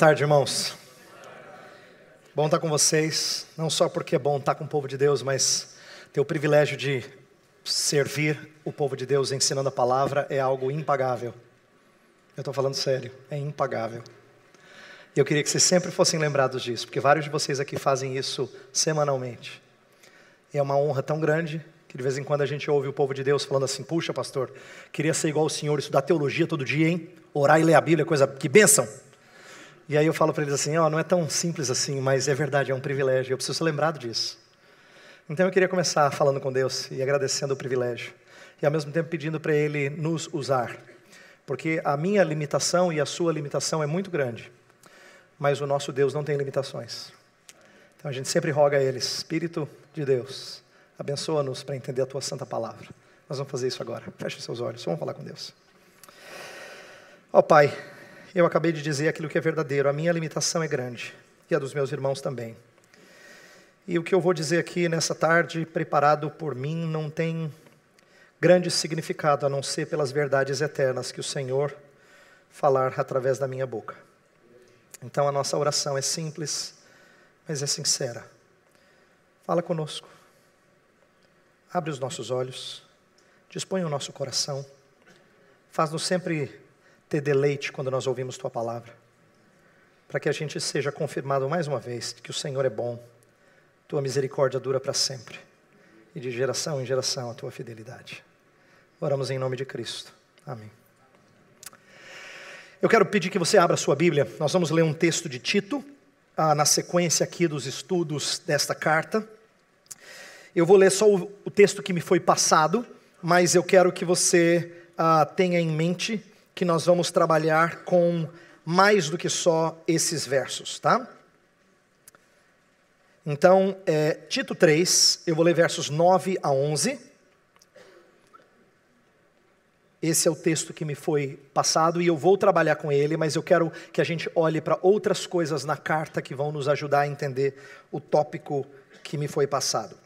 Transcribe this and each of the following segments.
tarde, irmãos. Bom estar com vocês, não só porque é bom estar com o povo de Deus, mas ter o privilégio de servir o povo de Deus ensinando a palavra é algo impagável. Eu estou falando sério, é impagável. E eu queria que vocês sempre fossem lembrados disso, porque vários de vocês aqui fazem isso semanalmente. E é uma honra tão grande que de vez em quando a gente ouve o povo de Deus falando assim: puxa, pastor, queria ser igual o senhor, estudar teologia todo dia, hein? Orar e ler a Bíblia, é coisa que bênção. E aí eu falo para eles assim: ó, oh, não é tão simples assim, mas é verdade, é um privilégio, eu preciso ser lembrado disso. Então eu queria começar falando com Deus e agradecendo o privilégio, e ao mesmo tempo pedindo para Ele nos usar, porque a minha limitação e a sua limitação é muito grande, mas o nosso Deus não tem limitações. Então a gente sempre roga a Ele, Espírito de Deus, abençoa-nos para entender a tua santa palavra. Nós vamos fazer isso agora. Feche seus olhos, vamos falar com Deus. Ó oh, Pai, eu acabei de dizer aquilo que é verdadeiro. A minha limitação é grande e a dos meus irmãos também. E o que eu vou dizer aqui nessa tarde, preparado por mim, não tem grande significado a não ser pelas verdades eternas que o Senhor falar através da minha boca. Então a nossa oração é simples, mas é sincera. Fala conosco. Abre os nossos olhos, dispõe o nosso coração, faz-nos sempre ter deleite quando nós ouvimos Tua palavra. Para que a gente seja confirmado mais uma vez que o Senhor é bom, Tua misericórdia dura para sempre, e de geração em geração a Tua fidelidade. Oramos em nome de Cristo. Amém. Eu quero pedir que você abra sua Bíblia. Nós vamos ler um texto de Tito, ah, na sequência aqui dos estudos desta carta. Eu vou ler só o, o texto que me foi passado, mas eu quero que você ah, tenha em mente que nós vamos trabalhar com mais do que só esses versos, tá? Então, é, Tito 3, eu vou ler versos 9 a 11. Esse é o texto que me foi passado e eu vou trabalhar com ele, mas eu quero que a gente olhe para outras coisas na carta que vão nos ajudar a entender o tópico que me foi passado.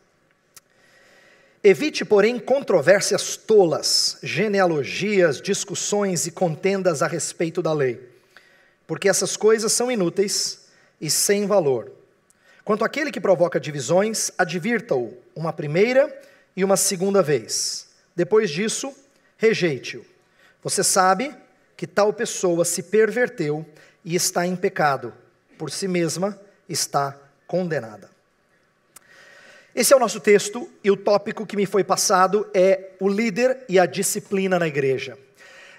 Evite, porém, controvérsias tolas, genealogias, discussões e contendas a respeito da lei, porque essas coisas são inúteis e sem valor. Quanto àquele que provoca divisões, advirta-o uma primeira e uma segunda vez. Depois disso, rejeite-o. Você sabe que tal pessoa se perverteu e está em pecado, por si mesma está condenada. Esse é o nosso texto e o tópico que me foi passado é o líder e a disciplina na igreja.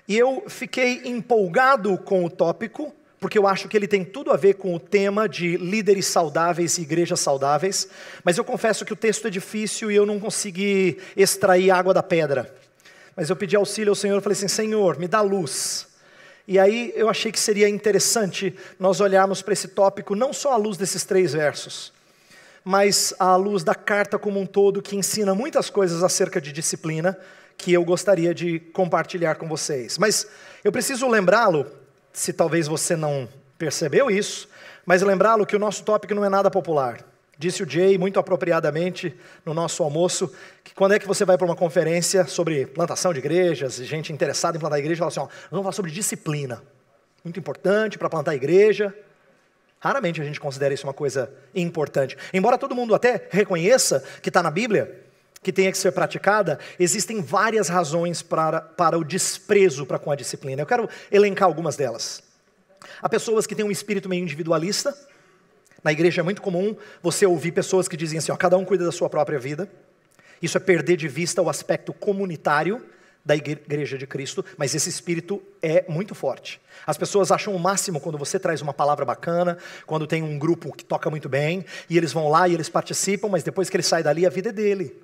E eu fiquei empolgado com o tópico, porque eu acho que ele tem tudo a ver com o tema de líderes saudáveis e igrejas saudáveis, mas eu confesso que o texto é difícil e eu não consegui extrair água da pedra. Mas eu pedi auxílio ao Senhor, eu falei assim: Senhor, me dá luz. E aí eu achei que seria interessante nós olharmos para esse tópico não só à luz desses três versos, mas à luz da carta como um todo, que ensina muitas coisas acerca de disciplina, que eu gostaria de compartilhar com vocês. Mas eu preciso lembrá-lo, se talvez você não percebeu isso, mas lembrá-lo que o nosso tópico não é nada popular. Disse o Jay muito apropriadamente no nosso almoço que quando é que você vai para uma conferência sobre plantação de igrejas, e gente interessada em plantar igreja, fala assim: ó, vamos falar sobre disciplina. Muito importante para plantar igreja. Raramente a gente considera isso uma coisa importante. Embora todo mundo até reconheça que está na Bíblia, que tenha que ser praticada, existem várias razões para, para o desprezo para com a disciplina. Eu quero elencar algumas delas. Há pessoas que têm um espírito meio individualista. Na igreja é muito comum você ouvir pessoas que dizem assim: ó, cada um cuida da sua própria vida. Isso é perder de vista o aspecto comunitário da igreja de Cristo, mas esse espírito é muito forte. As pessoas acham o máximo quando você traz uma palavra bacana, quando tem um grupo que toca muito bem, e eles vão lá e eles participam, mas depois que ele sai dali, a vida é dele.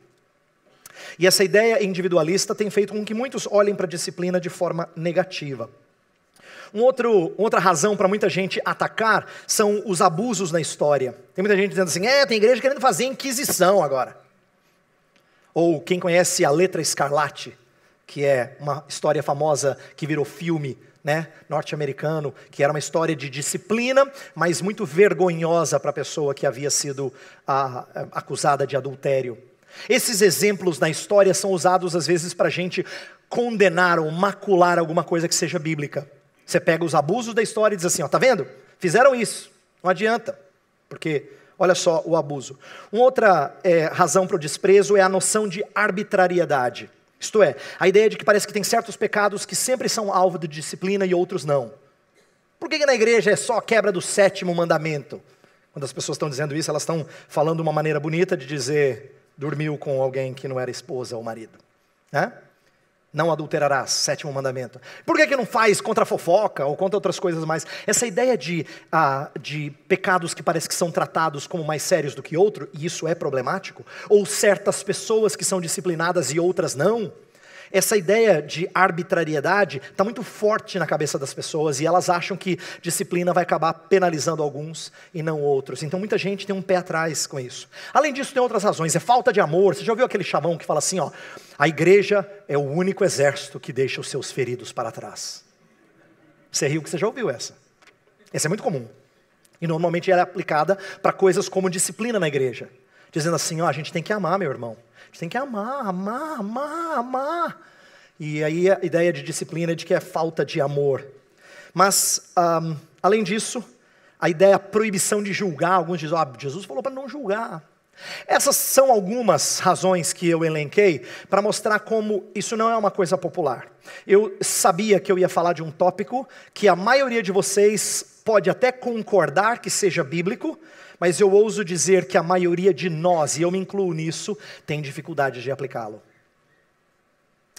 E essa ideia individualista tem feito com que muitos olhem para a disciplina de forma negativa. Um outro, outra razão para muita gente atacar são os abusos na história. Tem muita gente dizendo assim: é, tem igreja querendo fazer inquisição agora. Ou quem conhece a letra escarlate, que é uma história famosa que virou filme né, norte-americano, que era uma história de disciplina, mas muito vergonhosa para a pessoa que havia sido a, ah, a, acusada de adultério. Esses exemplos na história são usados às vezes para a gente condenar ou macular alguma coisa que seja bíblica. Você pega os abusos da história e diz assim: ó, tá vendo? Fizeram isso, não adianta, porque olha só o abuso. Uma outra é, razão para o desprezo é a noção de arbitrariedade. Isto é, a ideia de que parece que tem certos pecados que sempre são alvo de disciplina e outros não. Por que, que na igreja é só a quebra do sétimo mandamento? Quando as pessoas estão dizendo isso, elas estão falando uma maneira bonita de dizer dormiu com alguém que não era esposa ou marido. Né? Não adulterarás, sétimo mandamento. Por que, que não faz contra a fofoca ou contra outras coisas mais? Essa ideia de, ah, de pecados que parece que são tratados como mais sérios do que outro, e isso é problemático, ou certas pessoas que são disciplinadas e outras não, essa ideia de arbitrariedade está muito forte na cabeça das pessoas e elas acham que disciplina vai acabar penalizando alguns e não outros. Então muita gente tem um pé atrás com isso. Além disso, tem outras razões. É falta de amor. Você já ouviu aquele chamão que fala assim, ó, a igreja é o único exército que deixa os seus feridos para trás. Você riu que você já ouviu essa. Essa é muito comum. E normalmente ela é aplicada para coisas como disciplina na igreja. Dizendo assim, ó, a gente tem que amar, meu irmão gente tem que amar, amar, amar, amar. E aí a ideia de disciplina é de que é falta de amor. Mas, um, além disso, a ideia a proibição de julgar, alguns dizem, ah, Jesus falou para não julgar. Essas são algumas razões que eu elenquei para mostrar como isso não é uma coisa popular. Eu sabia que eu ia falar de um tópico que a maioria de vocês pode até concordar que seja bíblico, mas eu ouso dizer que a maioria de nós, e eu me incluo nisso, tem dificuldade de aplicá-lo.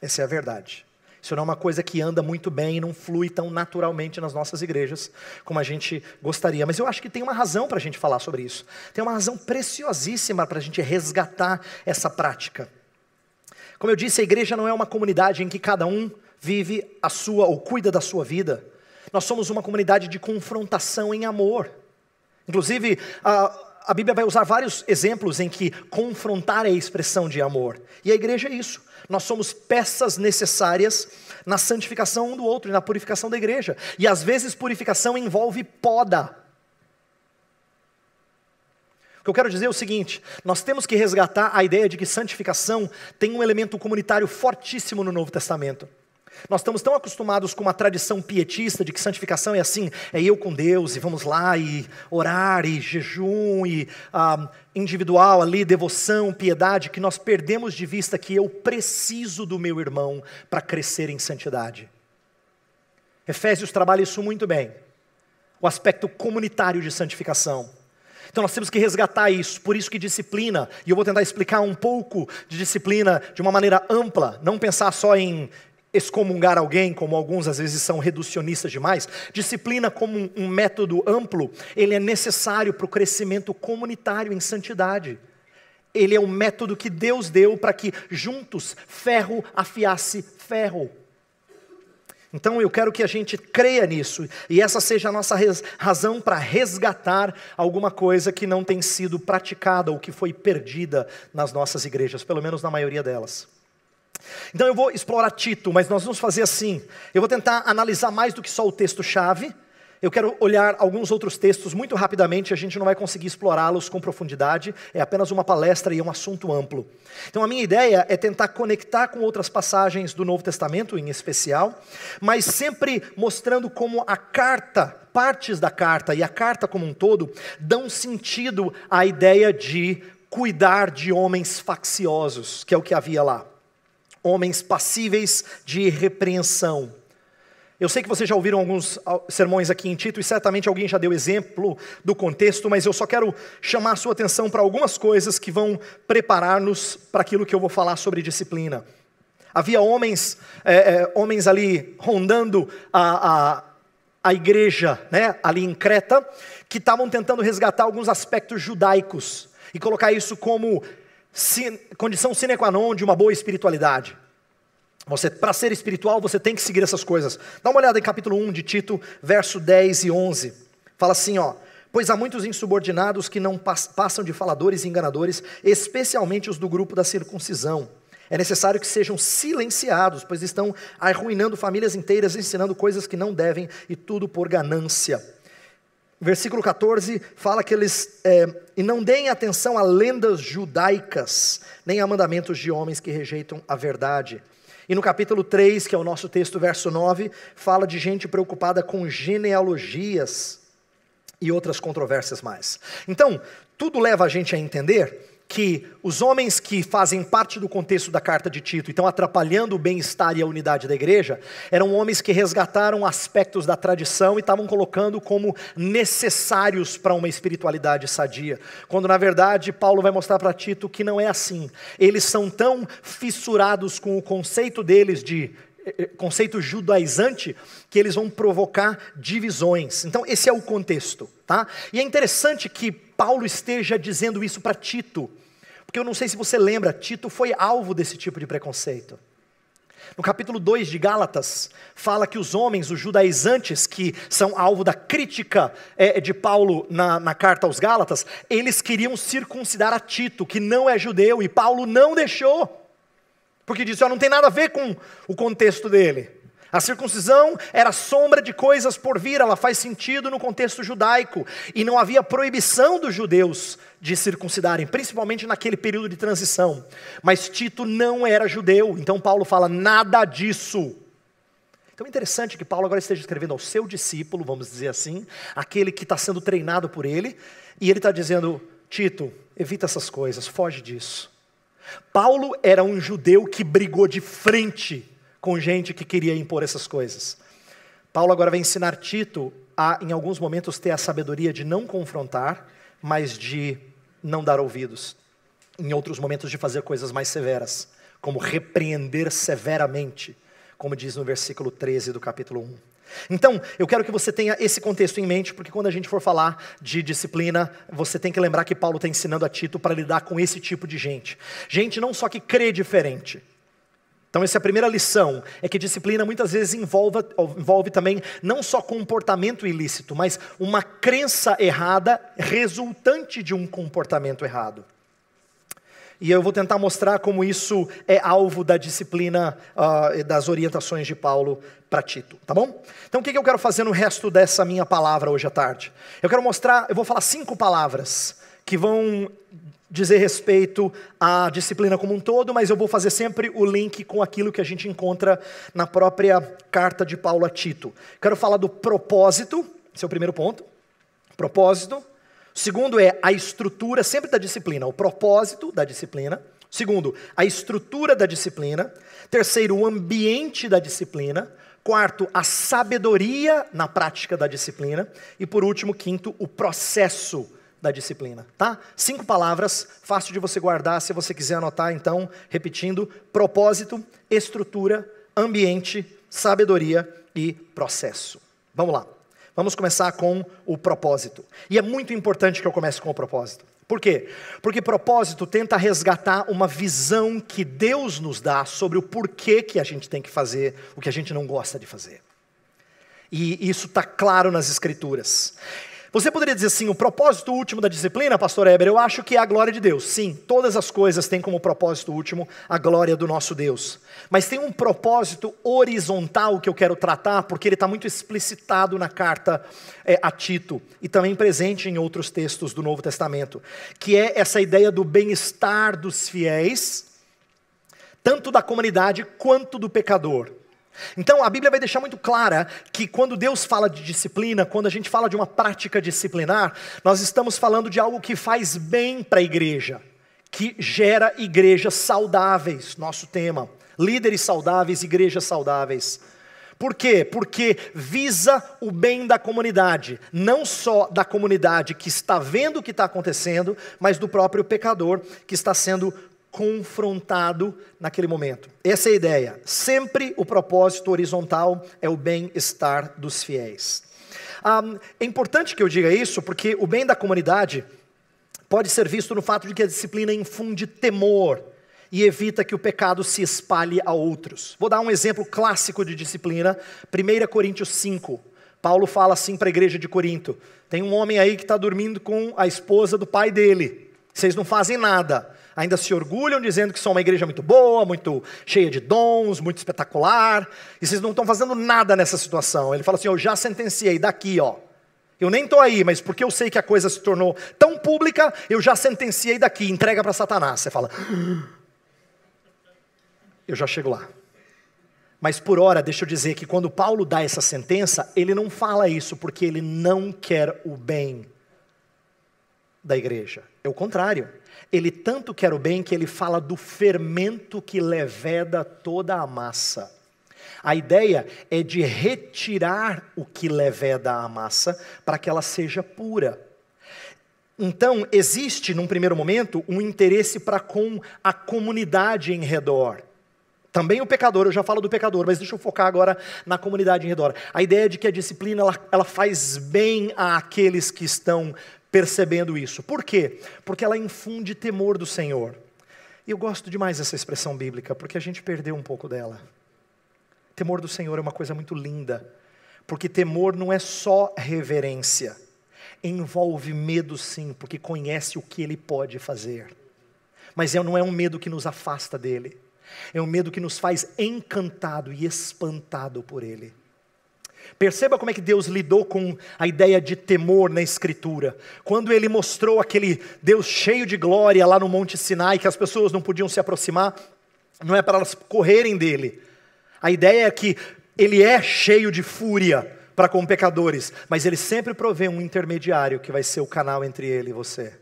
Essa é a verdade. Isso não é uma coisa que anda muito bem e não flui tão naturalmente nas nossas igrejas como a gente gostaria. Mas eu acho que tem uma razão para a gente falar sobre isso. Tem uma razão preciosíssima para a gente resgatar essa prática. Como eu disse, a igreja não é uma comunidade em que cada um vive a sua ou cuida da sua vida. Nós somos uma comunidade de confrontação em amor. Inclusive, a, a Bíblia vai usar vários exemplos em que confrontar é a expressão de amor. E a igreja é isso. Nós somos peças necessárias na santificação um do outro e na purificação da igreja. E às vezes purificação envolve poda. O que eu quero dizer é o seguinte: nós temos que resgatar a ideia de que santificação tem um elemento comunitário fortíssimo no Novo Testamento. Nós estamos tão acostumados com uma tradição pietista de que santificação é assim, é eu com Deus, e vamos lá, e orar, e jejum, e ah, individual ali, devoção, piedade, que nós perdemos de vista que eu preciso do meu irmão para crescer em santidade. Efésios trabalha isso muito bem, o aspecto comunitário de santificação. Então nós temos que resgatar isso, por isso que disciplina, e eu vou tentar explicar um pouco de disciplina de uma maneira ampla, não pensar só em excomungar alguém, como alguns às vezes são reducionistas demais, disciplina como um, método amplo, ele é necessário para o crescimento comunitário em santidade. Ele é um método que Deus deu para que juntos ferro afiasse ferro. Então eu quero que a gente creia nisso e essa seja a nossa razão para resgatar alguma coisa que não tem sido praticada ou que foi perdida nas nossas igrejas, pelo menos na maioria delas. Então eu vou explorar Tito, mas nós vamos fazer assim. Eu vou tentar analisar mais do que só o texto-chave. Eu quero olhar alguns outros textos muito rapidamente, a gente não vai conseguir explorá-los com profundidade, é apenas uma palestra e é um assunto amplo. Então, a minha ideia é tentar conectar com outras passagens do Novo Testamento, em especial, mas sempre mostrando como a carta, partes da carta e a carta como um todo, dão sentido à ideia de cuidar de homens facciosos, que é o que havia lá homens passíveis de repreensão. Eu sei que vocês já ouviram alguns sermões aqui em Tito e certamente alguém já deu exemplo do contexto, mas eu só quero chamar sua atenção para algumas coisas que vão preparar-nos para aquilo que eu vou falar sobre disciplina. Havia homens, é, é, homens ali rondando a, a, a igreja, né, ali em Creta, que estavam tentando resgatar alguns aspectos judaicos e colocar isso como condição sine qua non de uma boa espiritualidade. Você, para ser espiritual, você tem que seguir essas coisas. Dá uma olhada em capítulo 1 de Tito, verso 10 e 11. Fala assim, ó: "Pois há muitos insubordinados que não passam de faladores e enganadores, especialmente os do grupo da circuncisão. É necessário que sejam silenciados, pois estão arruinando famílias inteiras, ensinando coisas que não devem e tudo por ganância." versículo 14 fala que eles é, e não deem atenção a lendas judaicas, nem a mandamentos de homens que rejeitam a verdade. E no capítulo 3, que é o nosso texto, verso 9, fala de gente preocupada com genealogias e outras controvérsias mais. Então, tudo leva a gente a entender que os homens que fazem parte do contexto da carta de Tito e estão atrapalhando o bem-estar e a unidade da igreja eram homens que resgataram aspectos da tradição e estavam colocando como necessários para uma espiritualidade sadia, quando na verdade Paulo vai mostrar para Tito que não é assim. Eles são tão fissurados com o conceito deles de eh, eh, conceito judaizante que eles vão provocar divisões. Então esse é o contexto, tá? E é interessante que Paulo esteja dizendo isso para Tito, porque eu não sei se você lembra, Tito foi alvo desse tipo de preconceito. No capítulo 2 de Gálatas, fala que os homens, os judaizantes, que são alvo da crítica é, de Paulo na, na carta aos Gálatas, eles queriam circuncidar a Tito, que não é judeu, e Paulo não deixou, porque disse: oh, não tem nada a ver com o contexto dele. A circuncisão era sombra de coisas por vir, ela faz sentido no contexto judaico, e não havia proibição dos judeus de circuncidarem, principalmente naquele período de transição. Mas Tito não era judeu, então Paulo fala nada disso. Então é interessante que Paulo agora esteja escrevendo ao seu discípulo, vamos dizer assim, aquele que está sendo treinado por ele, e ele está dizendo: Tito, evita essas coisas, foge disso. Paulo era um judeu que brigou de frente com gente que queria impor essas coisas. Paulo agora vai ensinar Tito a, em alguns momentos, ter a sabedoria de não confrontar, mas de não dar ouvidos. Em outros momentos, de fazer coisas mais severas, como repreender severamente, como diz no versículo 13 do capítulo 1. Então, eu quero que você tenha esse contexto em mente, porque quando a gente for falar de disciplina, você tem que lembrar que Paulo está ensinando a Tito para lidar com esse tipo de gente. Gente não só que crê diferente, então, essa é a primeira lição, é que disciplina muitas vezes envolve, envolve também não só comportamento ilícito, mas uma crença errada resultante de um comportamento errado. E eu vou tentar mostrar como isso é alvo da disciplina uh, das orientações de Paulo para Tito, tá bom? Então o que, que eu quero fazer no resto dessa minha palavra hoje à tarde? Eu quero mostrar, eu vou falar cinco palavras que vão dizer respeito à disciplina como um todo, mas eu vou fazer sempre o link com aquilo que a gente encontra na própria carta de Paulo a Tito. Quero falar do propósito, esse é o primeiro ponto. Propósito. O segundo é a estrutura sempre da disciplina, o propósito da disciplina. segundo, a estrutura da disciplina. Terceiro, o ambiente da disciplina. Quarto, a sabedoria na prática da disciplina. E por último, quinto, o processo da disciplina, tá? Cinco palavras, fácil de você guardar, se você quiser anotar, então, repetindo: propósito, estrutura, ambiente, sabedoria e processo. Vamos lá. Vamos começar com o propósito. E é muito importante que eu comece com o propósito. Por quê? Porque propósito tenta resgatar uma visão que Deus nos dá sobre o porquê que a gente tem que fazer o que a gente não gosta de fazer. E isso está claro nas Escrituras. Você poderia dizer assim: o propósito último da disciplina, Pastor Heber, eu acho que é a glória de Deus. Sim, todas as coisas têm como propósito último a glória do nosso Deus. Mas tem um propósito horizontal que eu quero tratar, porque ele está muito explicitado na carta é, a Tito e também presente em outros textos do Novo Testamento, que é essa ideia do bem-estar dos fiéis, tanto da comunidade quanto do pecador. Então a Bíblia vai deixar muito clara que quando Deus fala de disciplina, quando a gente fala de uma prática disciplinar, nós estamos falando de algo que faz bem para a igreja, que gera igrejas saudáveis, nosso tema. Líderes saudáveis, igrejas saudáveis. Por quê? Porque visa o bem da comunidade, não só da comunidade que está vendo o que está acontecendo, mas do próprio pecador que está sendo confrontado naquele momento. Essa é a ideia. Sempre o propósito horizontal é o bem-estar dos fiéis. Um, ah, é importante que eu diga isso porque o bem da comunidade pode ser visto no fato de que a disciplina infunde temor e evita que o pecado se espalhe a outros. Vou dar um exemplo clássico de disciplina, 1 Coríntios 5. Paulo fala assim para a igreja de Corinto: tem um homem aí que está dormindo com a esposa do pai dele. Vocês não fazem nada ainda se orgulham dizendo que são uma igreja muito boa, muito cheia de dons, muito espetacular, e vocês não estão fazendo nada nessa situação. Ele fala assim: Eu já sentenciei daqui, ó. Eu nem estou aí, mas porque eu sei que a coisa se tornou tão pública, eu já sentenciei daqui, entrega para Satanás. Você fala, ah, eu já chego lá. Mas por hora, deixa eu dizer que quando Paulo dá essa sentença, ele não fala isso porque ele não quer o bem da igreja. É o contrário. Ele tanto quer o bem que ele fala do fermento que leveda toda a massa. A ideia é de retirar o que leveda a massa para que ela seja pura. Então, existe, num primeiro momento, um interesse para com a comunidade em redor. Também o pecador, eu já falo do pecador, mas deixa eu focar agora na comunidade em redor. A ideia é de que a disciplina ela, ela faz bem àqueles que estão percebendo isso. Por quê? Porque ela infunde temor do Senhor. E eu gosto demais dessa expressão bíblica, porque a gente perdeu um pouco dela. Temor do Senhor é uma coisa muito linda, porque temor não é só reverência, envolve medo sim, porque conhece o que ele pode fazer. Mas é, não é um medo que nos afasta dele, é um medo que nos faz encantado e espantado por ele. Perceba como é que Deus lidou com a ideia de temor na Escritura. Quando ele mostrou aquele Deus cheio de glória lá no Monte Sinai, que as pessoas não podiam se aproximar, não é para elas correrem dele. A ideia é que ele é cheio de fúria para com pecadores, mas ele sempre provê um intermediário que vai ser o canal entre ele e você.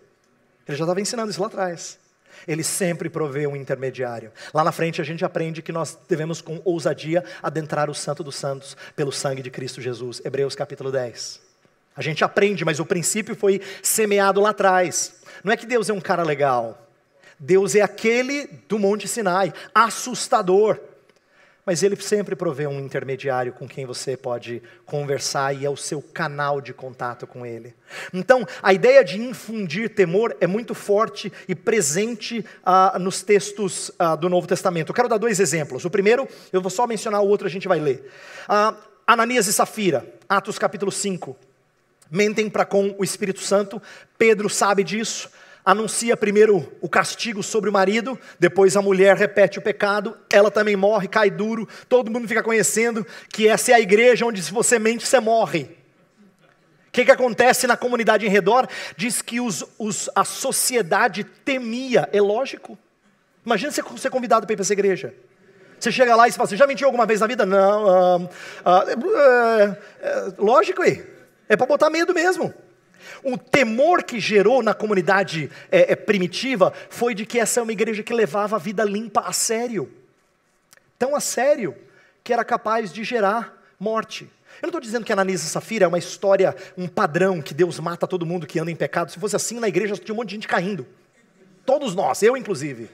Ele já estava ensinando isso lá atrás ele sempre provê um intermediário. Lá na frente a gente aprende que nós devemos com ousadia adentrar o Santo dos Santos pelo sangue de Cristo Jesus. Hebreus capítulo 10. A gente aprende, mas o princípio foi semeado lá atrás. Não é que Deus é um cara legal. Deus é aquele do Monte Sinai, assustador mas ele sempre provê um intermediário com quem você pode conversar e é o seu canal de contato com ele. Então, a ideia de infundir temor é muito forte e presente ah, nos textos ah, do Novo Testamento. Eu quero dar dois exemplos. O primeiro, eu vou só mencionar o outro, a gente vai ler. Ah, Ananias e Safira, Atos capítulo 5. Mentem para com o Espírito Santo, Pedro sabe disso anuncia primeiro o castigo sobre o marido, depois a mulher repete o pecado, ela também morre, cai duro, todo mundo fica conhecendo que essa é a igreja onde se você mente, você morre. O que, que acontece na comunidade em redor? Diz que os, os, a sociedade temia, é lógico. Imagina você ser convidado para ir para essa igreja. Você chega lá e você fala assim, já mentiu alguma vez na vida? Não. Ah, ah, é, é, lógico aí. É para botar medo mesmo. O temor que gerou na comunidade é, é, primitiva foi de que essa é uma igreja que levava a vida limpa a sério. Tão a sério que era capaz de gerar morte. Eu não estou dizendo que Ananias e Safira é uma história, um padrão, que Deus mata todo mundo que anda em pecado. Se fosse assim, na igreja tinha um monte de gente caindo. Todos nós, eu inclusive.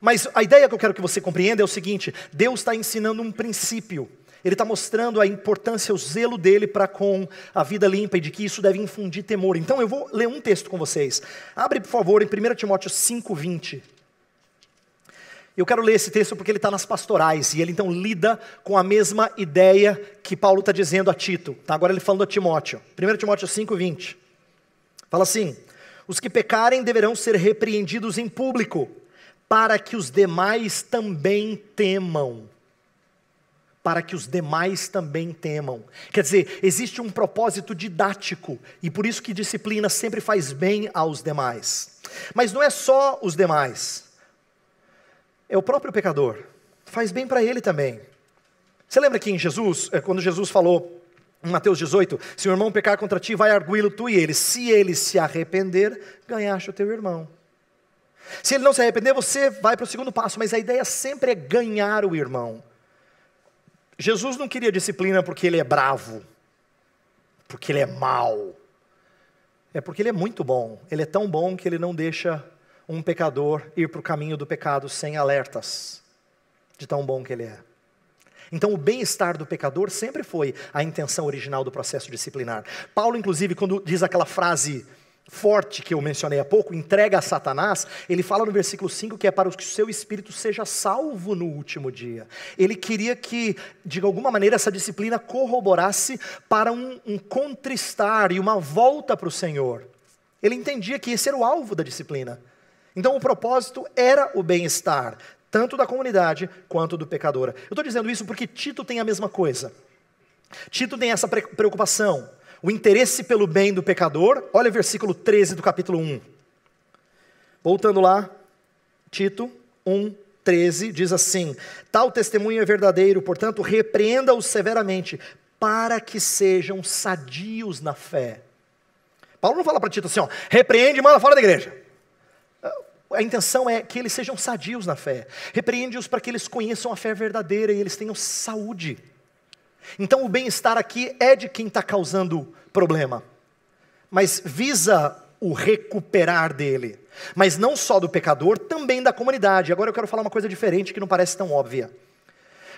Mas a ideia que eu quero que você compreenda é o seguinte: Deus está ensinando um princípio ele está mostrando a importância, o zelo dele para com a vida limpa e de que isso deve infundir temor. Então eu vou ler um texto com vocês. Abre, por favor, em 1 Timóteo 5,20. Eu quero ler esse texto porque ele está nas pastorais e ele então lida com a mesma ideia que Paulo está dizendo a Tito. Tá? Agora ele falando a Timóteo. 1 Timóteo 5,20. Fala assim: Os que pecarem deverão ser repreendidos em público, para que os demais também temam para que os demais também temam. Quer dizer, existe um propósito didático e por isso que disciplina sempre faz bem aos demais. Mas não é só os demais, é o próprio pecador, faz bem para ele também. Você lembra que em Jesus, é, quando Jesus falou em Mateus 18: Se o irmão pecar contra ti, vai arguí-lo tu e ele. Se ele se arrepender, ganhaste o teu irmão. Se ele não se arrepender, você vai para o segundo passo, mas a ideia sempre é ganhar o irmão. Jesus não queria disciplina porque ele é bravo, porque ele é mau. É porque ele é muito bom. Ele é tão bom que ele não deixa um pecador ir para o caminho do pecado sem alertas, de tão bom que ele é. Então, o bem-estar do pecador sempre foi a intenção original do processo disciplinar. Paulo, inclusive, quando diz aquela frase forte que eu mencionei há pouco, entrega a Satanás, ele fala no versículo 5 que é para que o seu espírito seja salvo no último dia. Ele queria que, de alguma maneira, essa disciplina corroborasse para um, um contristar e uma volta para o Senhor. Ele entendia que esse era o alvo da disciplina. Então o propósito era o bem-estar, tanto da comunidade quanto do pecador. Eu estou dizendo isso porque Tito tem a mesma coisa. Tito tem essa preocupação o interesse pelo bem do pecador. Olha o versículo 13 do capítulo 1. Voltando lá, Tito 1, 13 diz assim: Tal testemunho é verdadeiro, portanto, repreenda-os severamente, para que sejam sadios na fé. Paulo não fala para Tito assim, ó, repreende e manda fora da igreja. É, a intenção é que eles sejam sadios na fé. Repreende-os para que eles conheçam a fé verdadeira e eles tenham saúde. Então o bem-estar aqui é de quem está causando problema, mas visa o recuperar dele. Mas não só do pecador, também da comunidade. Agora eu quero falar uma coisa diferente que não parece tão óbvia.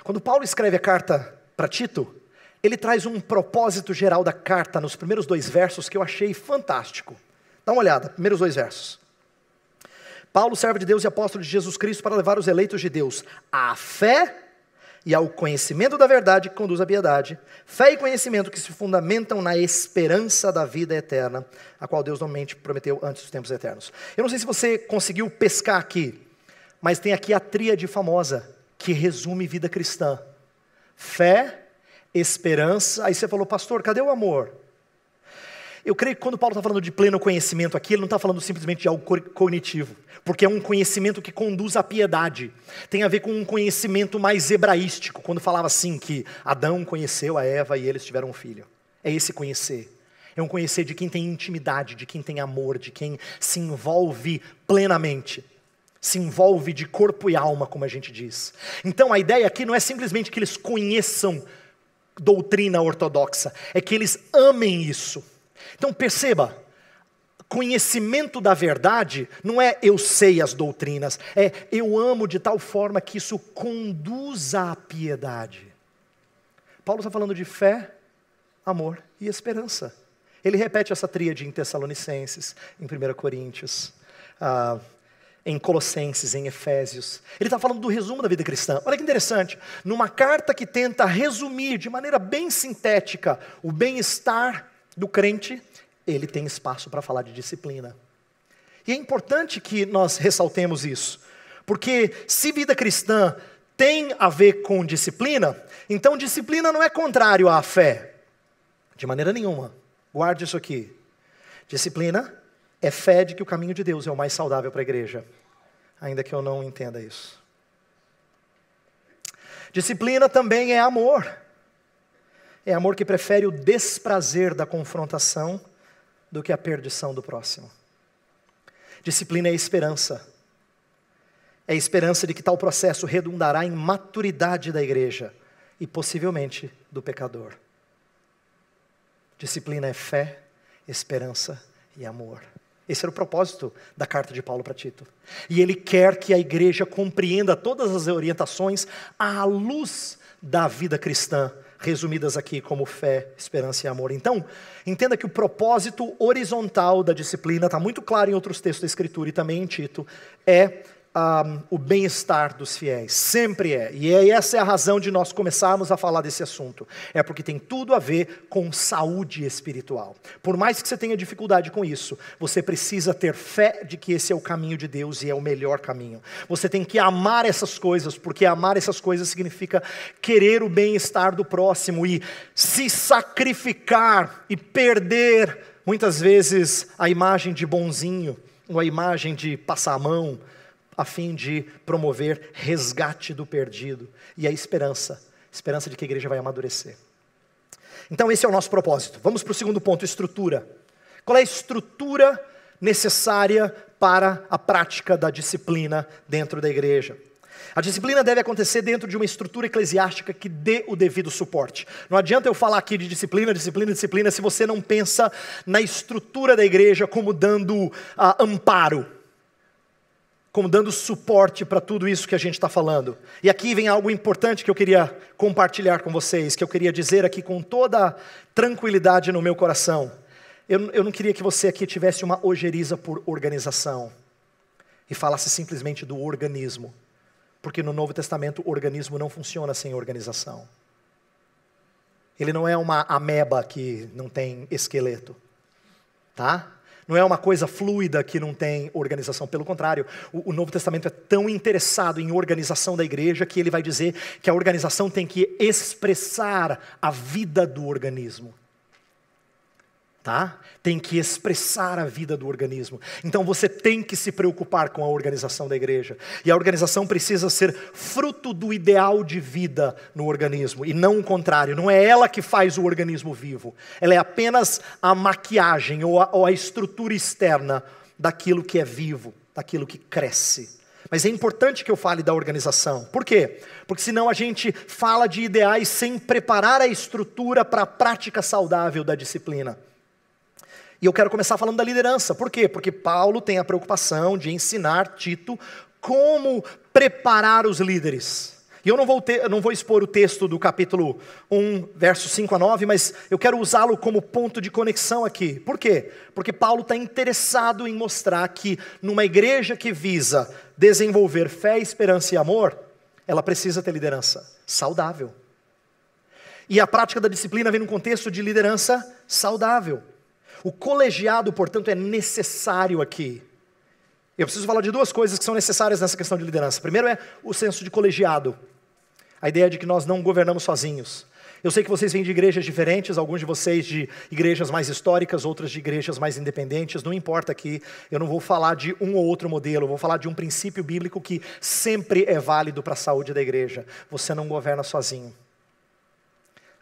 Quando Paulo escreve a carta para Tito, ele traz um propósito geral da carta nos primeiros dois versos que eu achei fantástico. Dá uma olhada, primeiros dois versos. Paulo, servo de Deus e apóstolo de Jesus Cristo, para levar os eleitos de Deus à fé e ao conhecimento da verdade que conduz à piedade, fé e conhecimento que se fundamentam na esperança da vida eterna, a qual Deus normalmente prometeu antes dos tempos eternos. Eu não sei se você conseguiu pescar aqui, mas tem aqui a tríade famosa que resume vida cristã: fé, esperança. Aí você falou, pastor, cadê o amor? Eu creio que quando Paulo está falando de pleno conhecimento aqui, ele não está falando simplesmente de algo cognitivo, porque é um conhecimento que conduz à piedade. Tem a ver com um conhecimento mais hebraístico, quando falava assim que Adão conheceu a Eva e eles tiveram um filho. É esse conhecer. É um conhecer de quem tem intimidade, de quem tem amor, de quem se envolve plenamente se envolve de corpo e alma, como a gente diz. Então a ideia aqui não é simplesmente que eles conheçam doutrina ortodoxa, é que eles amem isso. Então perceba, conhecimento da verdade não é eu sei as doutrinas, é eu amo de tal forma que isso conduza à piedade. Paulo está falando de fé, amor e esperança. Ele repete essa tríade em Tessalonicenses, em 1 Coríntios, ah, em Colossenses, em Efésios. Ele está falando do resumo da vida cristã. Olha que interessante. Numa carta que tenta resumir de maneira bem sintética o bem-estar do crente, ele tem espaço para falar de disciplina. E é importante que nós ressaltemos isso, porque se vida cristã tem a ver com disciplina, então disciplina não é contrário à fé. De maneira nenhuma. Guarde isso aqui. Disciplina é fé de que o caminho de Deus é o mais saudável para a igreja, ainda que eu não entenda isso. Disciplina também é amor é amor que prefere o desprazer da confrontação do que a perdição do próximo. Disciplina é esperança. É esperança de que tal processo redundará em maturidade da igreja e possivelmente do pecador. Disciplina é fé, esperança e amor. Esse era o propósito da carta de Paulo para Tito. E ele quer que a igreja compreenda todas as orientações à luz da vida cristã resumidas aqui como fé, esperança e amor. Então, entenda que o propósito horizontal da disciplina, está muito claro em outros textos da Escritura e também em Tito, é um, o bem-estar dos fiéis. Sempre é. E é essa é a razão de nós começarmos a falar desse assunto. É porque tem tudo a ver com saúde espiritual. Por mais que você tenha dificuldade com isso, você precisa ter fé de que esse é o caminho de Deus e é o melhor caminho. Você tem que amar essas coisas, porque amar essas coisas significa querer o bem-estar do próximo e se sacrificar e perder, muitas vezes, a imagem de bonzinho ou a imagem de passar a mão a fim de promover resgate do perdido e a esperança, esperança de que a igreja vai amadurecer. Então, esse é o nosso propósito. Vamos para o segundo ponto: estrutura. Qual é a estrutura necessária para a prática da disciplina dentro da igreja? A disciplina deve acontecer dentro de uma estrutura eclesiástica que dê o devido suporte. Não adianta eu falar aqui de disciplina, disciplina, disciplina, se você não pensa na estrutura da igreja como dando uh, amparo, como dando suporte para tudo isso que a gente está falando. E aqui vem algo importante que eu queria compartilhar com vocês, que eu queria dizer aqui com toda tranquilidade no meu coração. Eu, eu não queria que você aqui tivesse uma ojeriza por organização e falasse simplesmente do organismo, porque no Novo Testamento o organismo não funciona sem organização. Ele não é uma ameba que não tem esqueleto, tá? Não é uma coisa fluida que não tem organização. Pelo contrário, o, o, Novo Testamento é tão interessado em organização da igreja que ele vai dizer que a organização tem que expressar a vida do organismo tá? Tem que expressar a vida do organismo. Então você tem que se preocupar com a organização da igreja. E a organização precisa ser fruto do ideal de vida no organismo e não o contrário. Não é ela que faz o organismo vivo. Ela é apenas a maquiagem ou a, ou a estrutura externa daquilo que é vivo, daquilo que cresce. Mas é importante que eu fale da organização. Por quê? Porque senão a gente fala de ideais sem preparar a estrutura para a prática saudável da disciplina. E eu quero começar falando da liderança. Por quê? Porque Paulo tem a preocupação de ensinar Tito como preparar os líderes. E eu não vou, ter, não vou expor o texto do capítulo 1, verso 5 a 9, mas eu quero usá-lo como ponto de conexão aqui. Por quê? Porque Paulo está interessado em mostrar que numa igreja que visa desenvolver fé, esperança e amor, ela precisa ter liderança saudável. E a prática da disciplina vem num contexto de liderança saudável. O colegiado, portanto, é necessário aqui. Eu preciso falar de duas coisas que são necessárias nessa questão de liderança. Primeiro é o senso de colegiado, a ideia de que nós não governamos sozinhos. Eu sei que vocês vêm de igrejas diferentes, alguns de vocês de igrejas mais históricas, outras de igrejas mais independentes, não importa aqui, eu não vou falar de um ou outro modelo, eu vou falar de um princípio bíblico que sempre é válido para a saúde da igreja. Você não governa sozinho.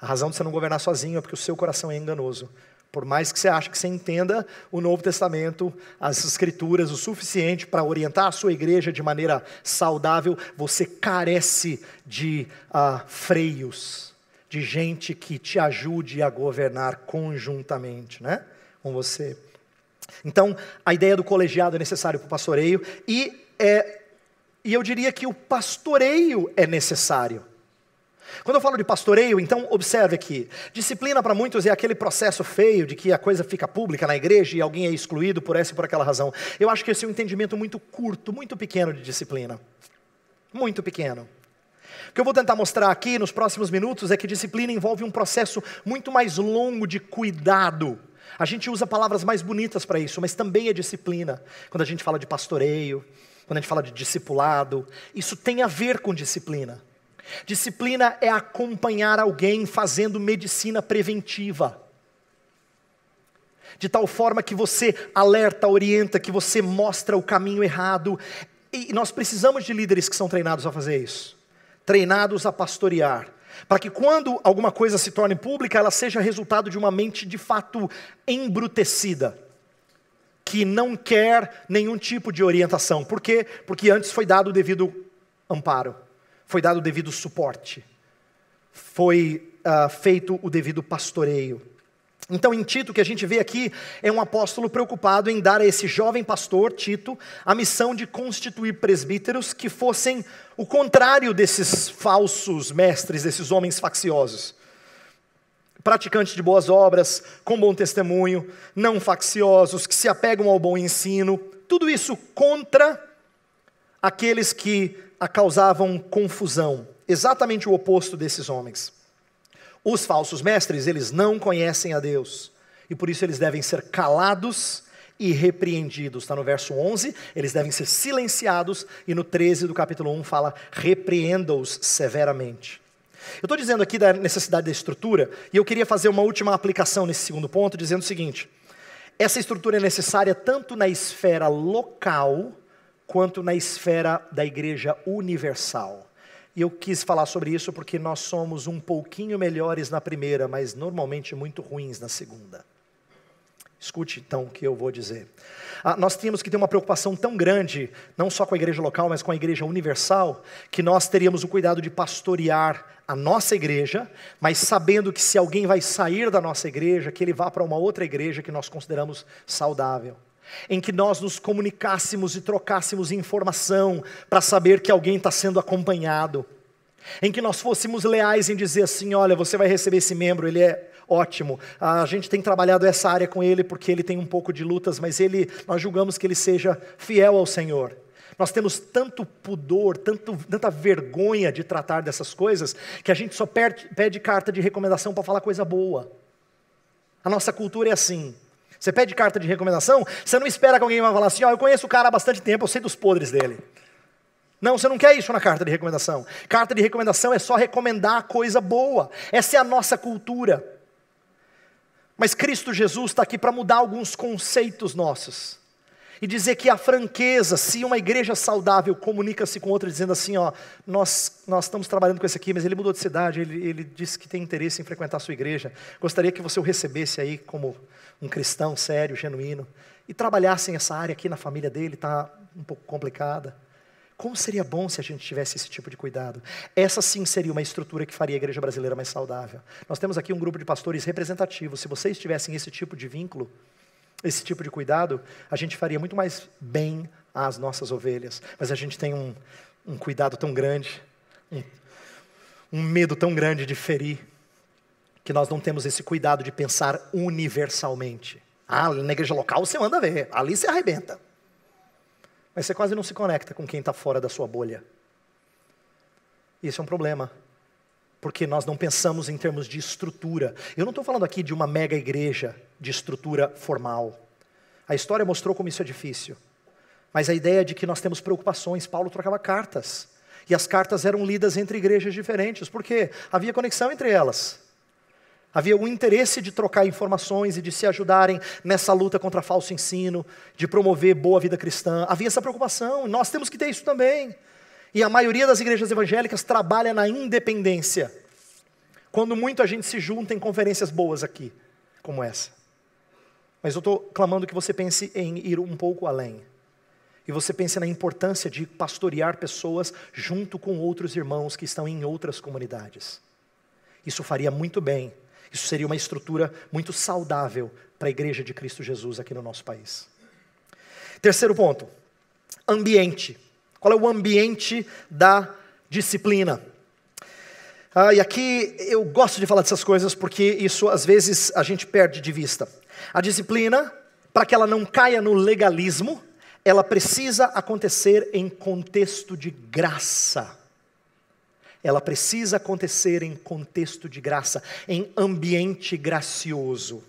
A razão de você não governar sozinho é porque o seu coração é enganoso. Por mais que você ache que você entenda o Novo Testamento, as Escrituras, o suficiente para orientar a sua igreja de maneira saudável, você carece de ah, freios, de gente que te ajude a governar conjuntamente né, com você. Então, a ideia do colegiado é necessário para o pastoreio, e, é, e eu diria que o pastoreio é necessário. Quando eu falo de pastoreio, então observe aqui. Disciplina para muitos é aquele processo feio de que a coisa fica pública na igreja e alguém é excluído por essa e por aquela razão. Eu acho que esse é um entendimento muito curto, muito pequeno de disciplina. Muito pequeno. O que eu vou tentar mostrar aqui nos próximos minutos é que disciplina envolve um processo muito mais longo de cuidado. A gente usa palavras mais bonitas para isso, mas também é disciplina. Quando a gente fala de pastoreio, quando a gente fala de discipulado, isso tem a ver com disciplina. Disciplina é acompanhar alguém fazendo medicina preventiva. De tal forma que você alerta, orienta, que você mostra o caminho errado. E nós precisamos de líderes que são treinados a fazer isso treinados a pastorear, para que quando alguma coisa se torne pública, ela seja resultado de uma mente de fato embrutecida, que não quer nenhum tipo de orientação. Por quê? Porque antes foi dado o devido amparo foi dado o devido suporte, foi uh, feito o devido pastoreio. Então, em Tito, o que a gente vê aqui é um apóstolo preocupado em dar a esse jovem pastor, Tito, a missão de constituir presbíteros que fossem o contrário desses falsos mestres, desses homens facciosos. Praticantes de boas obras, com bom testemunho, não facciosos, que se apegam ao bom ensino, tudo isso contra aqueles que a causavam confusão, exatamente o oposto desses homens. Os falsos mestres, eles não conhecem a Deus, e por isso eles devem ser calados e repreendidos. Está no verso 11, eles devem ser silenciados, e no 13 do capítulo 1 fala: repreenda-os severamente. Eu estou dizendo aqui da necessidade da estrutura, e eu queria fazer uma última aplicação nesse segundo ponto, dizendo o seguinte: essa estrutura é necessária tanto na esfera local quanto na esfera da igreja universal. E eu quis falar sobre isso porque nós somos um pouquinho melhores na primeira, mas normalmente muito ruins na segunda. Escute então o que eu vou dizer. Ah, nós tínhamos que ter uma preocupação tão grande, não só com a igreja local, mas com a igreja universal, que nós teríamos o cuidado de pastorear a nossa igreja, mas sabendo que se alguém vai sair da nossa igreja, que ele vá para uma outra igreja que nós consideramos saudável em que nós nos comunicássemos e trocássemos informação para saber que alguém está sendo acompanhado, em que nós fôssemos leais em dizer assim: olha, você vai receber esse membro, ele é ótimo. Ah, a gente tem trabalhado essa área com ele porque ele tem um pouco de lutas, mas ele, nós julgamos que ele seja fiel ao Senhor. Nós temos tanto pudor, tanto, tanta vergonha de tratar dessas coisas, que a gente só perde, pede carta de recomendação para falar coisa boa. A nossa cultura é assim. Você pede carta de recomendação, você não espera que alguém vá falar assim: ó, oh, eu conheço o cara há bastante tempo, eu sei dos podres dele. Não, você não quer isso na carta de recomendação. Carta de recomendação é só recomendar coisa boa. Essa é a nossa cultura. Mas Cristo Jesus está aqui para mudar alguns conceitos nossos. E dizer que a franqueza, se uma igreja saudável comunica-se com outra dizendo assim, ó, nós, nós estamos trabalhando com esse aqui, mas ele mudou de cidade, ele, ele disse que tem interesse em frequentar a sua igreja. Gostaria que você o recebesse aí como um cristão sério, genuíno, e trabalhassem essa área aqui na família dele, está um pouco complicada. Como seria bom se a gente tivesse esse tipo de cuidado? Essa sim seria uma estrutura que faria a igreja brasileira mais saudável. Nós temos aqui um grupo de pastores representativos. Se vocês tivessem esse tipo de vínculo, esse tipo de cuidado, a gente faria muito mais bem às nossas ovelhas. Mas a gente tem um, um cuidado tão grande, um, um medo tão grande de ferir que nós não temos esse cuidado de pensar universalmente. Ah, na igreja local você manda ver, ali você arrebenta. Mas você quase não se conecta com quem está fora da sua bolha. Isso é um problema, porque nós não pensamos em termos de estrutura. Eu não estou falando aqui de uma mega igreja de estrutura formal. A história mostrou como isso é difícil. Mas a ideia é de que nós temos preocupações, Paulo trocava cartas. E as cartas eram lidas entre igrejas diferentes, porque havia conexão entre elas. Havia o interesse de trocar informações e de se ajudarem nessa luta contra falso ensino, de promover boa vida cristã. Havia essa preocupação, nós temos que ter isso também. E a maioria das igrejas evangélicas trabalha na independência. Quando muito a gente se junta em conferências boas aqui, como essa. Mas eu estou clamando que você pense em ir um pouco além. E você pense na importância de pastorear pessoas junto com outros irmãos que estão em outras comunidades. Isso faria muito bem isso seria uma estrutura muito saudável para a igreja de Cristo Jesus aqui no nosso país. Terceiro ponto: ambiente. Qual é o ambiente da disciplina? Ah, e aqui eu gosto de falar dessas coisas porque isso às vezes a gente perde de vista. A disciplina, para que ela não caia no legalismo, ela precisa acontecer em contexto de graça ela precisa acontecer em contexto de graça, em ambiente gracioso.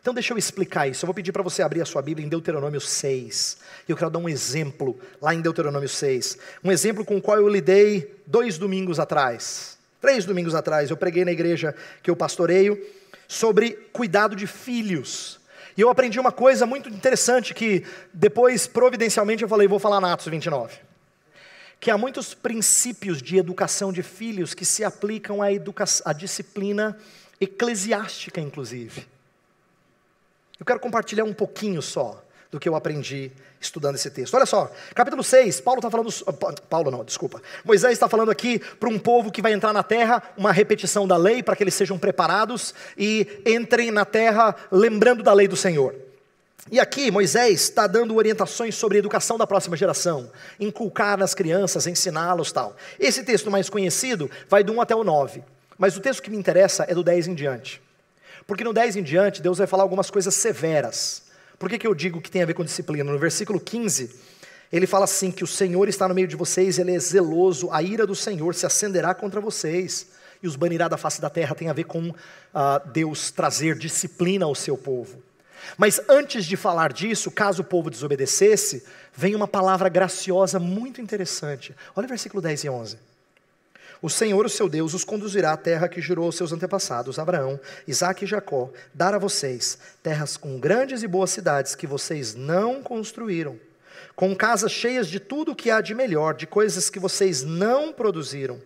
Então deixa eu explicar isso. Eu vou pedir para você abrir a sua Bíblia em Deuteronômio 6. Eu quero dar um exemplo lá em Deuteronômio 6. Um exemplo com o qual eu lidei dois domingos atrás. Três domingos atrás, eu preguei na igreja que eu pastoreio sobre cuidado de filhos. E eu aprendi uma coisa muito interessante que depois, providencialmente, eu falei, vou falar na Atos 29 que há muitos princípios de educação de filhos que se aplicam à, à disciplina eclesiástica, inclusive. Eu quero compartilhar um pouquinho só do que eu aprendi estudando esse texto. Olha só, capítulo 6, Paulo está falando. Paulo não, desculpa. Moisés está falando aqui para um povo que vai entrar na terra, uma repetição da lei, para que eles sejam preparados e entrem na terra lembrando da lei do Senhor. E aqui Moisés está dando orientações sobre a educação da próxima geração, inculcar nas crianças, ensiná-los tal. Esse texto mais conhecido vai do 1 até o 9, mas o texto que me interessa é do 10 em diante. Porque no 10 em diante Deus vai falar algumas coisas severas. Por que, que eu digo que tem a ver com disciplina? No versículo 15, ele fala assim: que o Senhor está no meio de vocês, ele é zeloso, a ira do Senhor se acenderá contra vocês e os banirá da face da terra. Tem a ver com ah, Deus trazer disciplina ao seu povo. Mas antes de falar disso, caso o povo desobedecesse, vem uma palavra graciosa muito interessante. Olha o versículo 10 e 11. O Senhor, o seu Deus, os conduzirá à terra que jurou aos seus antepassados, Abraão, Isaac e Jacó, dar a vocês terras com grandes e boas cidades que vocês não construíram, com casas cheias de tudo o que há de melhor, de coisas que vocês não produziram,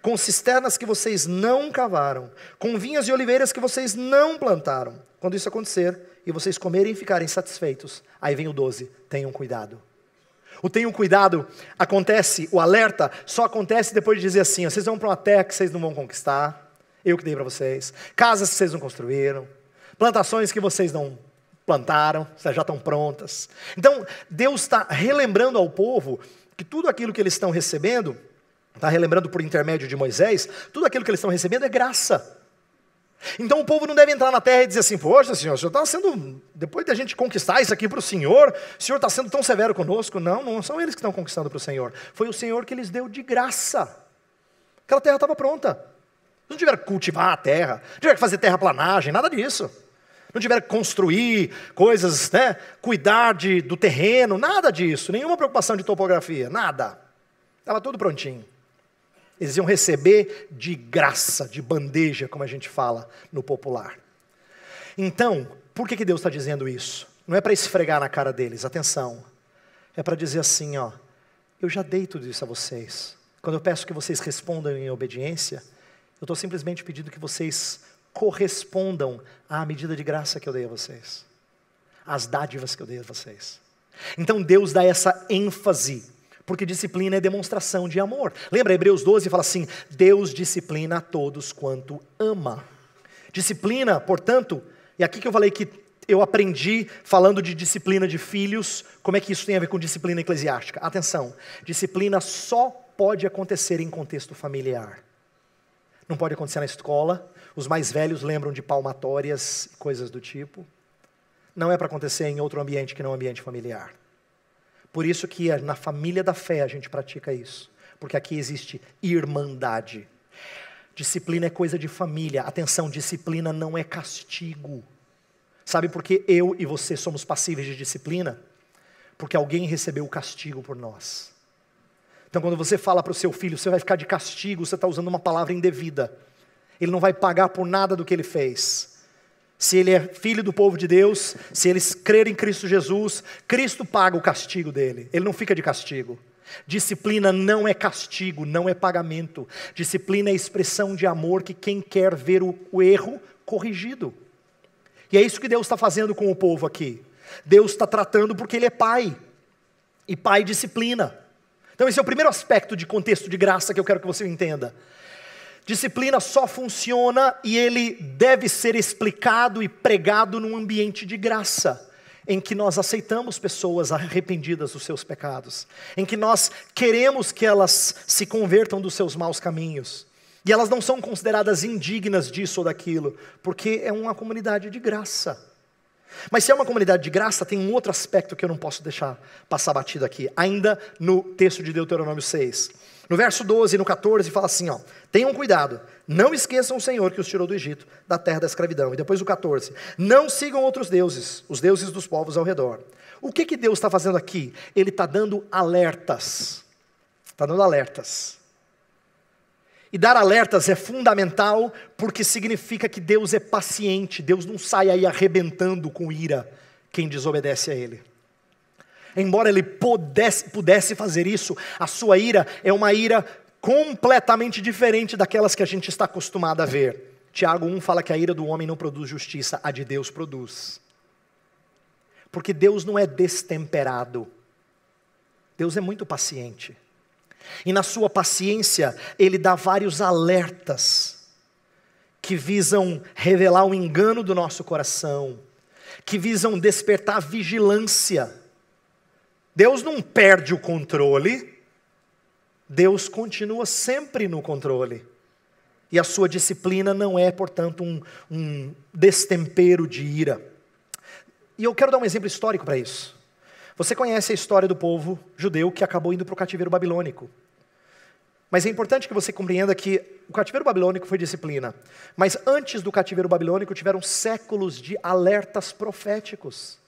com cisternas que vocês não cavaram, com vinhas e oliveiras que vocês não plantaram. Quando isso acontecer, e vocês comerem e ficarem satisfeitos. Aí vem o 12, tenham cuidado. O tenham cuidado acontece, o alerta só acontece depois de dizer assim: vocês vão para uma terra que vocês não vão conquistar, eu que dei para vocês, casas que vocês não construíram, plantações que vocês não plantaram, já estão prontas. Então, Deus está relembrando ao povo que tudo aquilo que eles estão recebendo, está relembrando por intermédio de Moisés, tudo aquilo que eles estão recebendo é graça. Então o povo não deve entrar na terra e dizer assim: Poxa, senhor, o senhor está sendo. Depois da gente conquistar isso aqui para o senhor, o senhor está sendo tão severo conosco. Não, não são eles que estão conquistando para o senhor. Foi o senhor que lhes deu de graça. Aquela terra estava pronta. Não tiveram que cultivar a terra, não tiveram que fazer terraplanagem, nada disso. Não tiveram que construir coisas, né? cuidar de, do terreno, nada disso. Nenhuma preocupação de topografia, nada. Estava tudo prontinho. Eles iam receber de graça, de bandeja, como a gente fala no popular. Então, por que, que Deus está dizendo isso? Não é para esfregar na cara deles, atenção. É para dizer assim, ó, eu já dei tudo isso a vocês. Quando eu peço que vocês respondam em obediência, eu estou simplesmente pedindo que vocês correspondam à medida de graça que eu dei a vocês, às dádivas que eu dei a vocês. Então Deus dá essa ênfase porque disciplina é demonstração de amor. Lembra Hebreus 12 fala assim: Deus disciplina a todos quanto ama. Disciplina, portanto, e aqui que eu falei que eu aprendi falando de disciplina de filhos, como é que isso tem a ver com disciplina eclesiástica? Atenção, disciplina só pode acontecer em contexto familiar. Não pode acontecer na escola, os mais velhos lembram de palmatórias, coisas do tipo. Não é para acontecer em outro ambiente que não ambiente familiar. Por isso que é na família da fé a gente pratica isso, porque aqui existe irmandade. Disciplina é coisa de família. Atenção, disciplina não é castigo. Sabe por que eu e você somos passíveis de disciplina? Porque alguém recebeu o castigo por nós. Então, quando você fala para o seu filho, você vai ficar de castigo, você está usando uma palavra indevida. Ele não vai pagar por nada do que ele fez se ele é filho do povo de Deus, se eles crerem em Cristo Jesus, Cristo paga o castigo dele, ele não fica de castigo. Disciplina não é castigo, não é pagamento. Disciplina é expressão de amor que quem quer ver o, o erro corrigido. E é isso que Deus está fazendo com o povo aqui. Deus está tratando porque Ele é pai. E pai disciplina. Então, esse é o primeiro aspecto de contexto de graça que eu quero que você entenda. Disciplina só funciona e ele deve ser explicado e pregado num ambiente de graça, em que nós aceitamos pessoas arrependidas dos seus pecados, em que nós queremos que elas se convertam dos seus maus caminhos. E elas não são consideradas indignas disso ou daquilo, porque é uma comunidade de graça. Mas se é uma comunidade de graça, tem um outro aspecto que eu não posso deixar passar batido aqui, ainda no texto de Deuteronômio 6. No verso 12 e no 14 fala assim, ó: "Tenham cuidado, não esqueçam o Senhor que os tirou do Egito, da terra da escravidão". E depois o 14: "Não sigam outros deuses, os deuses dos povos ao redor". O que que Deus está fazendo aqui? Ele está dando alertas. Está dando alertas. E dar alertas é fundamental porque significa que Deus é paciente, Deus não sai aí arrebentando com ira quem desobedece a Ele. Embora ele pudesse, pudesse fazer isso, a sua ira é uma ira completamente diferente daquelas que a gente está acostumado a ver. Tiago 1 fala que a ira do homem não produz justiça, a de Deus produz. Porque Deus não é destemperado. Deus é muito paciente. E na sua paciência, ele dá vários alertas que visam revelar o engano do nosso coração, que visam despertar vigilância Deus não perde o controle, Deus continua sempre no controle. E a sua disciplina não é, portanto, um, um destempero de ira. E eu quero dar um exemplo histórico para isso. Você conhece a história do povo judeu que acabou indo para o cativeiro babilônico. Mas é importante que você compreenda que o cativeiro babilônico foi disciplina. Mas antes do cativeiro babilônico tiveram séculos de alertas proféticos.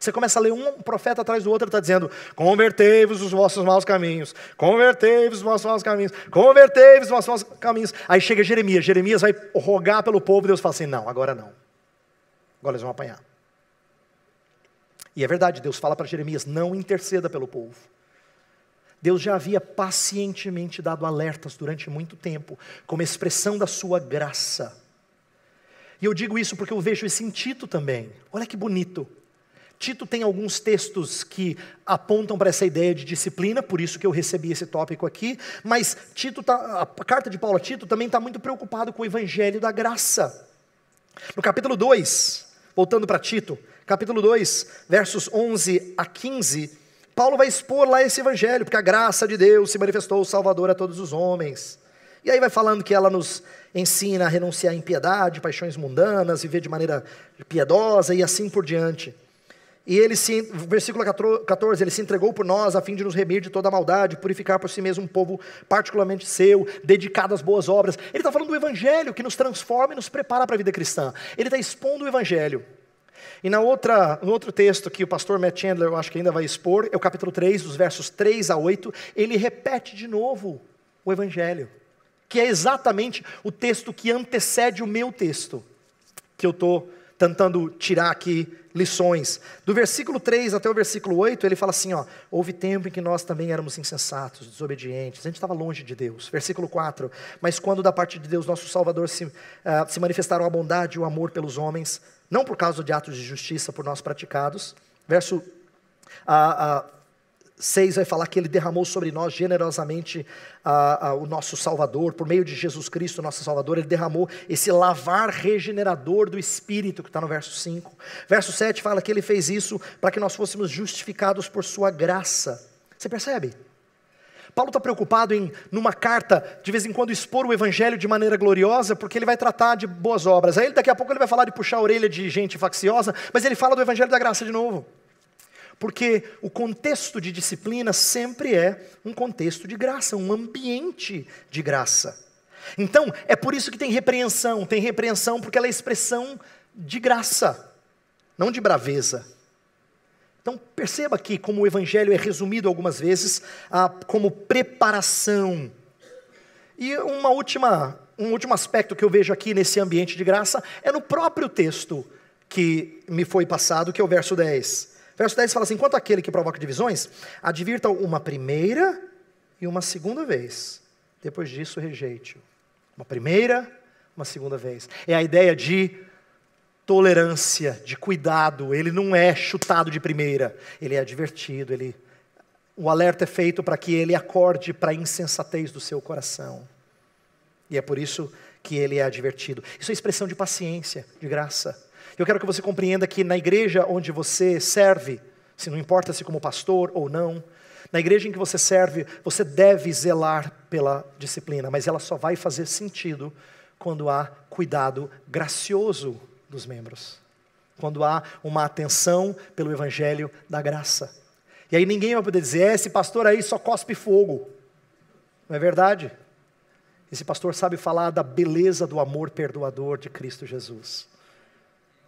Você começa a ler um profeta atrás do outro, está dizendo: convertei-vos os vossos maus caminhos, convertei-vos os vossos maus caminhos, convertei-vos os vossos maus caminhos. Aí chega Jeremias, Jeremias vai rogar pelo povo, Deus fala assim: não, agora não, agora eles vão apanhar. E é verdade, Deus fala para Jeremias: não interceda pelo povo. Deus já havia pacientemente dado alertas durante muito tempo, como expressão da sua graça. E eu digo isso porque eu vejo esse intito também. Olha que bonito. Tito tem alguns textos que apontam para essa ideia de disciplina, por isso que eu recebi esse tópico aqui, mas Tito tá, a carta de Paulo a Tito também está muito preocupado com o evangelho da graça. No capítulo 2, voltando para Tito, capítulo 2, versos 11 a 15, Paulo vai expor lá esse evangelho, porque a graça de Deus se manifestou o salvador a todos os homens. E aí vai falando que ela nos ensina a renunciar à impiedade, paixões mundanas, viver de maneira piedosa e assim por diante. E ele se, versículo 14, ele se entregou por nós a fim de nos remir de toda a maldade, purificar por si mesmo um povo particularmente seu, dedicado às boas obras. Ele está falando do evangelho que nos transforma e nos prepara para a vida cristã. Ele está expondo o evangelho. E na outra, no outro texto que o pastor Matt Chandler, eu acho que ainda vai expor, é o capítulo 3, dos versos 3 a 8, ele repete de novo o evangelho, que é exatamente o texto que antecede o meu texto, que eu estou tentando tirar aqui lições. Do versículo 3 até o versículo 8, ele fala assim: ó, houve tempo em que nós também éramos insensatos, desobedientes, a gente estava longe de Deus. Versículo 4: Mas quando da parte de Deus, nosso Salvador, se, uh, se manifestaram a bondade e o amor pelos homens, não por causa de atos de justiça por nós praticados. Verso. Uh, uh 6 vai falar que ele derramou sobre nós generosamente a, a, o nosso Salvador, por meio de Jesus Cristo, nosso Salvador, ele derramou esse lavar regenerador do Espírito, que está no verso 5. Verso 7 fala que ele fez isso para que nós fôssemos justificados por sua graça. Você percebe? Paulo está preocupado em, numa carta, de vez em quando expor o evangelho de maneira gloriosa, porque ele vai tratar de boas obras. Aí daqui a pouco ele vai falar de puxar a orelha de gente facciosa, mas ele fala do evangelho da graça de novo porque o contexto de disciplina sempre é um contexto de graça, um ambiente de graça. Então, é por isso que tem repreensão, tem repreensão porque ela é expressão de graça, não de braveza. Então, perceba aqui como o evangelho é resumido algumas vezes ah, como preparação. E uma última, um último aspecto que eu vejo aqui nesse ambiente de graça é no próprio texto que me foi passado, que é o verso 10. Verso 10 fala assim: Enquanto aquele que provoca divisões, advirta uma primeira e uma segunda vez. Depois disso, rejeite-o. Uma primeira, uma segunda vez. É a ideia de tolerância, de cuidado. Ele não é chutado de primeira, ele é advertido, ele o alerta é feito para que ele acorde para a insensatez do seu coração. E é por isso que ele é advertido. Isso é expressão de paciência, de graça. Eu quero que você compreenda que na igreja onde você serve, se não importa se como pastor ou não, na igreja em que você serve, você deve zelar pela disciplina, mas ela só vai fazer sentido quando há cuidado gracioso dos membros, quando há uma atenção pelo evangelho da graça. E aí ninguém vai poder dizer, é, esse pastor aí só cospe fogo. Não é verdade? Esse pastor sabe falar da beleza do amor perdoador de Cristo Jesus.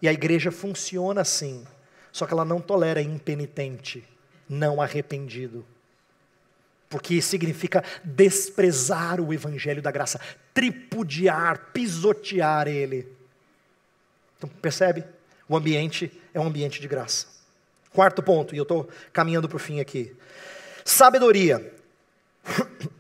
E a igreja funciona assim, só que ela não tolera impenitente, não arrependido. Porque significa desprezar o evangelho da graça, tripudiar, pisotear ele. Então, percebe? O ambiente é um ambiente de graça. Quarto ponto, e eu estou caminhando para o fim aqui. Sabedoria.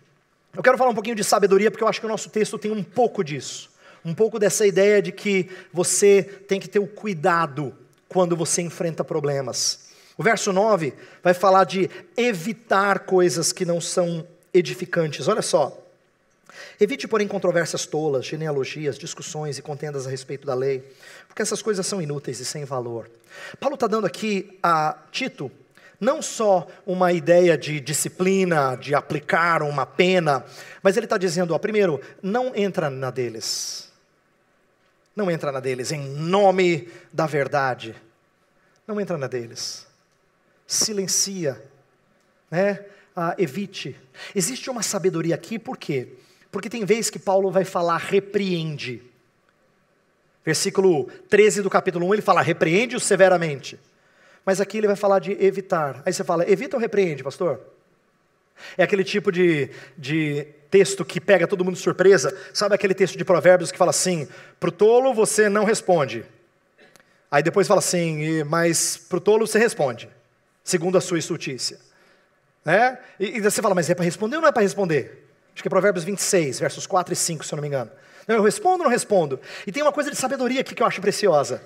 Eu quero falar um pouquinho de sabedoria, porque eu acho que o nosso texto tem um pouco disso. Um pouco dessa ideia de que você tem que ter o cuidado quando você enfrenta problemas. O verso 9 vai falar de evitar coisas que não são edificantes. Olha só. Evite, porém, controvérsias tolas, genealogias, discussões e contendas a respeito da lei, porque essas coisas são inúteis e sem valor. Paulo está dando aqui a Tito não só uma ideia de disciplina, de aplicar uma pena, mas ele está dizendo, ó, primeiro, não entra na deles. Não entra na deles, em nome da verdade. Não entra na deles. Silencia, né? Ah, evite. Existe uma sabedoria aqui, por quê? Porque tem vez que Paulo vai falar repreende. Versículo 13 do capítulo 1, ele fala repreende-o severamente. Mas aqui ele vai falar de evitar. Aí você fala, evita ou repreende, pastor? É aquele tipo de, de texto que pega todo mundo de surpresa. Sabe aquele texto de Provérbios que fala assim: para o tolo você não responde. Aí depois fala assim: mas para o tolo você responde, segundo a sua estultícia. Né? E, e você fala: mas é para responder ou não é para responder? Acho que é Provérbios 26, versos 4 e 5, se eu não me engano. Não, eu respondo ou não respondo? E tem uma coisa de sabedoria aqui que eu acho preciosa.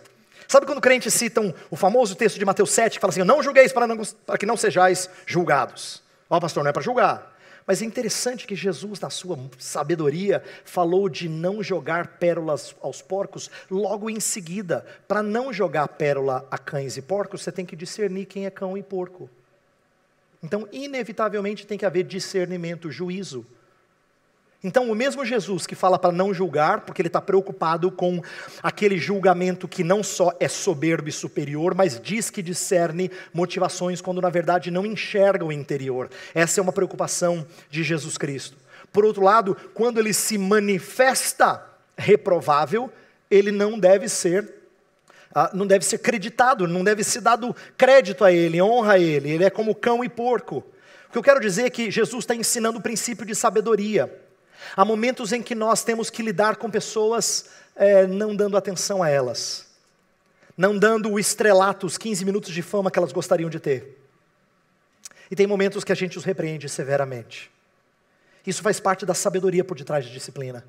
Sabe quando crentes citam o famoso texto de Mateus 7 que fala assim: Não julgueis para, não, para que não sejais julgados? Ó, oh, pastor, não é para julgar. Mas é interessante que Jesus, na sua sabedoria, falou de não jogar pérolas aos porcos logo em seguida. Para não jogar pérola a cães e porcos, você tem que discernir quem é cão e porco. Então, inevitavelmente, tem que haver discernimento, juízo. Então, o mesmo Jesus que fala para não julgar, porque ele está preocupado com aquele julgamento que não só é soberbo e superior, mas diz que discerne motivações quando na verdade não enxerga o interior. Essa é uma preocupação de Jesus Cristo. Por outro lado, quando ele se manifesta reprovável, ele não deve ser ah, não deve ser creditado, não deve ser dado crédito a ele, honra a ele, ele é como cão e porco. O que eu quero dizer é que Jesus está ensinando o princípio de sabedoria. Há momentos em que nós temos que lidar com pessoas é, não dando atenção a elas, não dando o estrelato, os 15 minutos de fama que elas gostariam de ter. E tem momentos que a gente os repreende severamente. Isso faz parte da sabedoria por detrás de disciplina.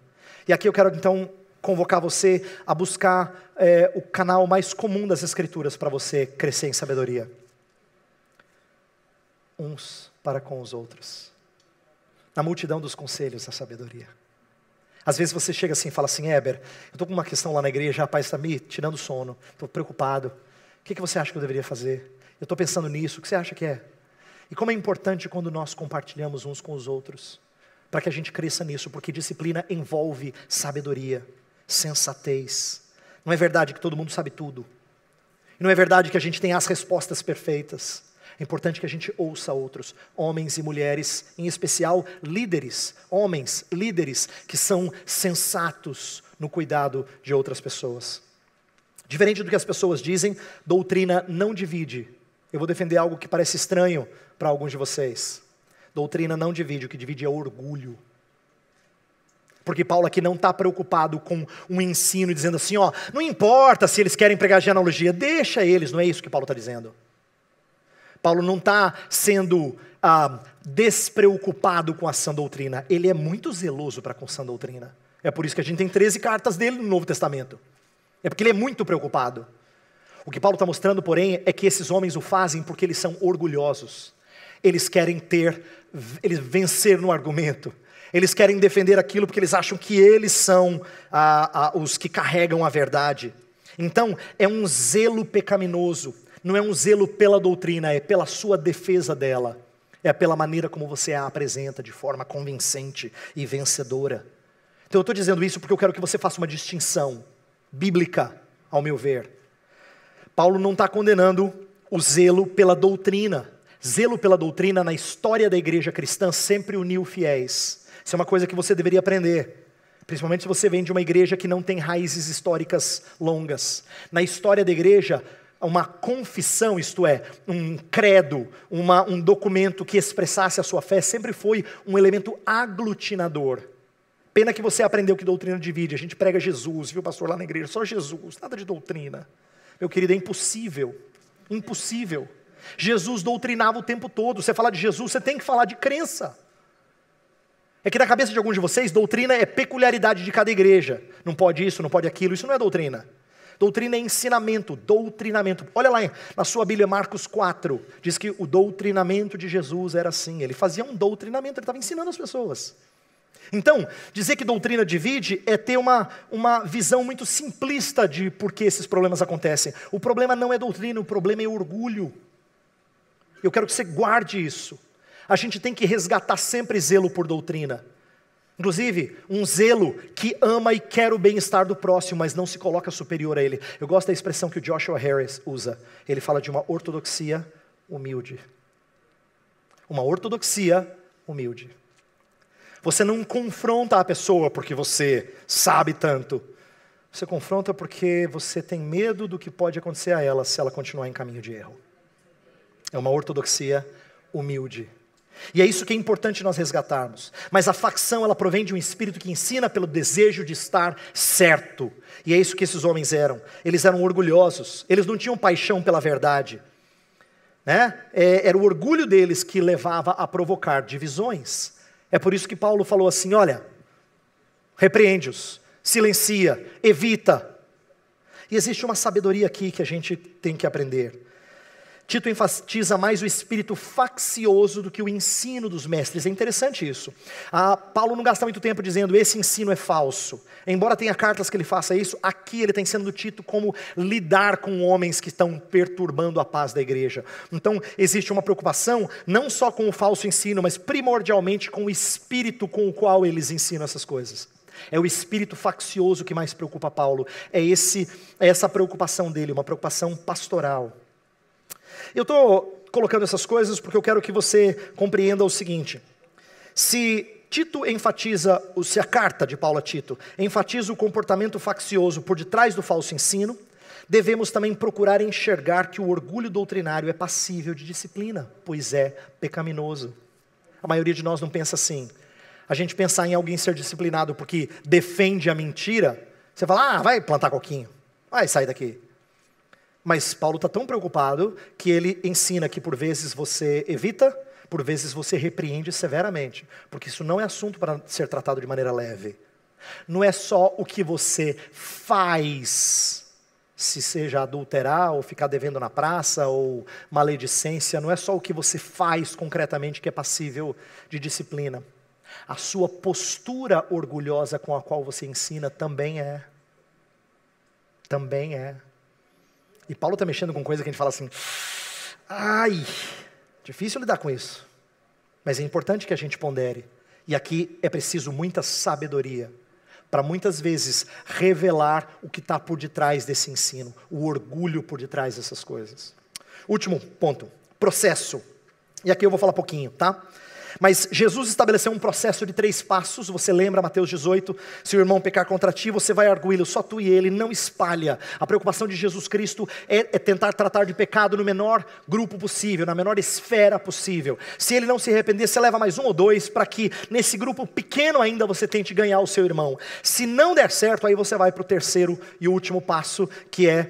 E aqui eu quero então convocar você a buscar é, o canal mais comum das Escrituras para você crescer em sabedoria. Uns para com os outros. Na multidão dos conselhos, a sabedoria. Às vezes você chega assim e fala assim, Éber, eu estou com uma questão lá na igreja, rapaz está me tirando sono, estou preocupado. O que, que você acha que eu deveria fazer? Eu estou pensando nisso, o que você acha que é? E como é importante quando nós compartilhamos uns com os outros, para que a gente cresça nisso, porque disciplina envolve sabedoria, sensatez. Não é verdade que todo mundo sabe tudo. E não é verdade que a gente tem as respostas perfeitas. É importante que a gente ouça outros, homens e mulheres, em especial líderes, homens, líderes que são sensatos no cuidado de outras pessoas. Diferente do que as pessoas dizem, doutrina não divide. Eu vou defender algo que parece estranho para alguns de vocês. Doutrina não divide, o que divide é orgulho. Porque Paulo aqui não está preocupado com um ensino dizendo assim, ó, não importa se eles querem pregar genealogia, deixa eles, não é isso que Paulo está dizendo. Paulo não está sendo ah, despreocupado com a sã doutrina, ele é muito zeloso para com a sã doutrina. É por isso que a gente tem 13 cartas dele no Novo Testamento. É porque ele é muito preocupado. O que Paulo está mostrando, porém, é que esses homens o fazem porque eles são orgulhosos. Eles querem ter, eles vencer no argumento. Eles querem defender aquilo porque eles acham que eles são ah, ah, os que carregam a verdade. Então, é um zelo pecaminoso não é um zelo pela doutrina, é pela sua defesa dela, é pela maneira como você a apresenta de forma convincente e vencedora. Então eu estou dizendo isso porque eu quero que você faça uma distinção bíblica, ao meu ver. Paulo não está condenando o zelo pela doutrina. Zelo pela doutrina na história da igreja cristã sempre uniu fiéis. Isso é uma coisa que você deveria aprender. Principalmente se você vem de uma igreja que não tem raízes históricas longas. Na história da igreja, uma confissão, isto é, um credo, uma, um documento que expressasse a sua fé, sempre foi um elemento aglutinador. Pena que você aprendeu que doutrina divide. A gente prega Jesus, viu, pastor, lá na igreja, só Jesus, nada de doutrina. Meu querido, é impossível. Impossível. Jesus doutrinava o tempo todo. Você falar de Jesus, você tem que falar de crença. É que na cabeça de alguns de vocês, doutrina é peculiaridade de cada igreja. Não pode isso, não pode aquilo, isso não é doutrina. Doutrina é ensinamento, doutrinamento. Olha lá na sua Bíblia, Marcos 4, diz que o doutrinamento de Jesus era assim. Ele fazia um doutrinamento, ele estava ensinando as pessoas. Então, dizer que doutrina divide é ter uma, uma visão muito simplista de por que esses problemas acontecem. O problema não é doutrina, o problema é orgulho. Eu quero que você guarde isso. A gente tem que resgatar sempre zelo por doutrina. Inclusive, um zelo que ama e quer o bem-estar do próximo, mas não se coloca superior a ele. Eu gosto da expressão que o Joshua Harris usa. Ele fala de uma ortodoxia humilde. Uma ortodoxia humilde. Você não confronta a pessoa porque você sabe tanto. Você confronta porque você tem medo do que pode acontecer a ela se ela continuar em caminho de erro. É uma ortodoxia humilde. E é isso que é importante nós resgatarmos. Mas a facção, ela provém de um espírito que ensina pelo desejo de estar certo. E é isso que esses homens eram. Eles eram orgulhosos, eles não tinham paixão pela verdade. Né? É, era o orgulho deles que levava a provocar divisões. É por isso que Paulo falou assim: olha, repreende-os, silencia, evita. E existe uma sabedoria aqui que a gente tem que aprender. Tito enfatiza mais o espírito faccioso do que o ensino dos mestres. É interessante isso. Ah, Paulo não gasta muito tempo dizendo esse ensino é falso. Embora tenha cartas que ele faça isso, aqui ele está ensinando Tito como lidar com homens que estão perturbando a paz da igreja. Então, existe uma preocupação não só com o falso ensino, mas primordialmente com o espírito com o qual eles ensinam essas coisas. É o espírito faccioso que mais preocupa Paulo. É esse é essa preocupação dele, uma preocupação pastoral. Eu estou colocando essas coisas porque eu quero que você compreenda o seguinte: se Tito enfatiza, se a carta de Paulo a Tito enfatiza o comportamento faccioso por detrás do falso ensino, devemos também procurar enxergar que o orgulho doutrinário é passível de disciplina, pois é pecaminoso. A maioria de nós não pensa assim. A gente pensar em alguém ser disciplinado porque defende a mentira, você fala, ah, vai plantar coquinho, vai sair daqui. Mas Paulo está tão preocupado que ele ensina que por vezes você evita, por vezes você repreende severamente, porque isso não é assunto para ser tratado de maneira leve. Não é só o que você faz, se seja adulterar ou ficar devendo na praça ou maledicência, não é só o que você faz concretamente que é passível de disciplina. A sua postura orgulhosa com a qual você ensina também é. Também é. E Paulo está mexendo com coisa que a gente fala assim, ai, difícil lidar com isso. Mas é importante que a gente pondere. E aqui é preciso muita sabedoria para muitas vezes revelar o que está por detrás desse ensino, o orgulho por detrás dessas coisas. Último ponto: processo. E aqui eu vou falar pouquinho, tá? Mas Jesus estabeleceu um processo de três passos, você lembra Mateus 18? Se o irmão pecar contra ti, você vai arguí-lo, só tu e ele, não espalha. A preocupação de Jesus Cristo é, é tentar tratar de pecado no menor grupo possível, na menor esfera possível. Se ele não se arrepender, você leva mais um ou dois para que nesse grupo pequeno ainda você tente ganhar o seu irmão. Se não der certo, aí você vai para o terceiro e último passo, que é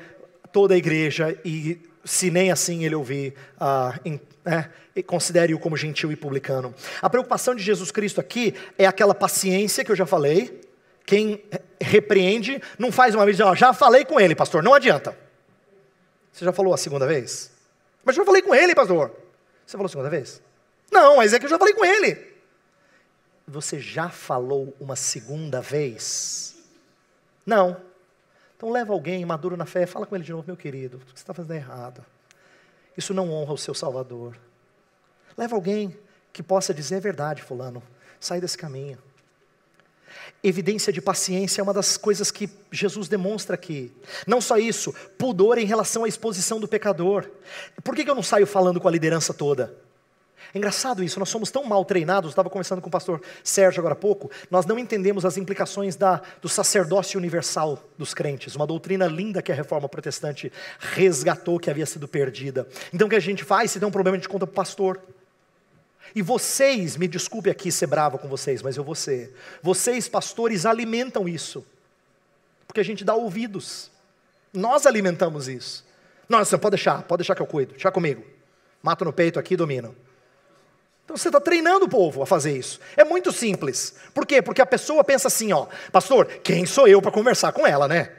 toda a igreja e se nem assim ele ouvir, ah, em, né, considere-o como gentil e publicano. A preocupação de Jesus Cristo aqui é aquela paciência que eu já falei. Quem repreende não faz uma vez, ó, já falei com ele, pastor, não adianta. Você já falou a segunda vez? Mas já falei com ele, pastor. Você falou a segunda vez? Não, mas é que eu já falei com ele. Você já falou uma segunda vez? Não. Então leva alguém maduro na fé, fala com ele de novo, meu querido, o que você está fazendo é errado. Isso não honra o seu Salvador. Leva alguém que possa dizer é verdade, fulano, sai desse caminho. Evidência de paciência é uma das coisas que Jesus demonstra aqui. Não só isso, pudor em relação à exposição do pecador. Por que eu não saio falando com a liderança toda? É engraçado isso, nós somos tão mal treinados, estava conversando com o pastor Sérgio agora há pouco, nós não entendemos as implicações da, do sacerdócio universal dos crentes, uma doutrina linda que a reforma protestante resgatou, que havia sido perdida. Então o que a gente faz? Se tem um problema, a gente conta para o pastor. E vocês, me desculpe aqui ser bravo com vocês, mas eu vou ser. Vocês, pastores, alimentam isso. Porque a gente dá ouvidos. Nós alimentamos isso. Nossa, pode deixar, pode deixar que eu cuido, deixa comigo. Mato no peito aqui e domino. Então você está treinando o povo a fazer isso. É muito simples. Por quê? Porque a pessoa pensa assim, ó, pastor, quem sou eu para conversar com ela, né?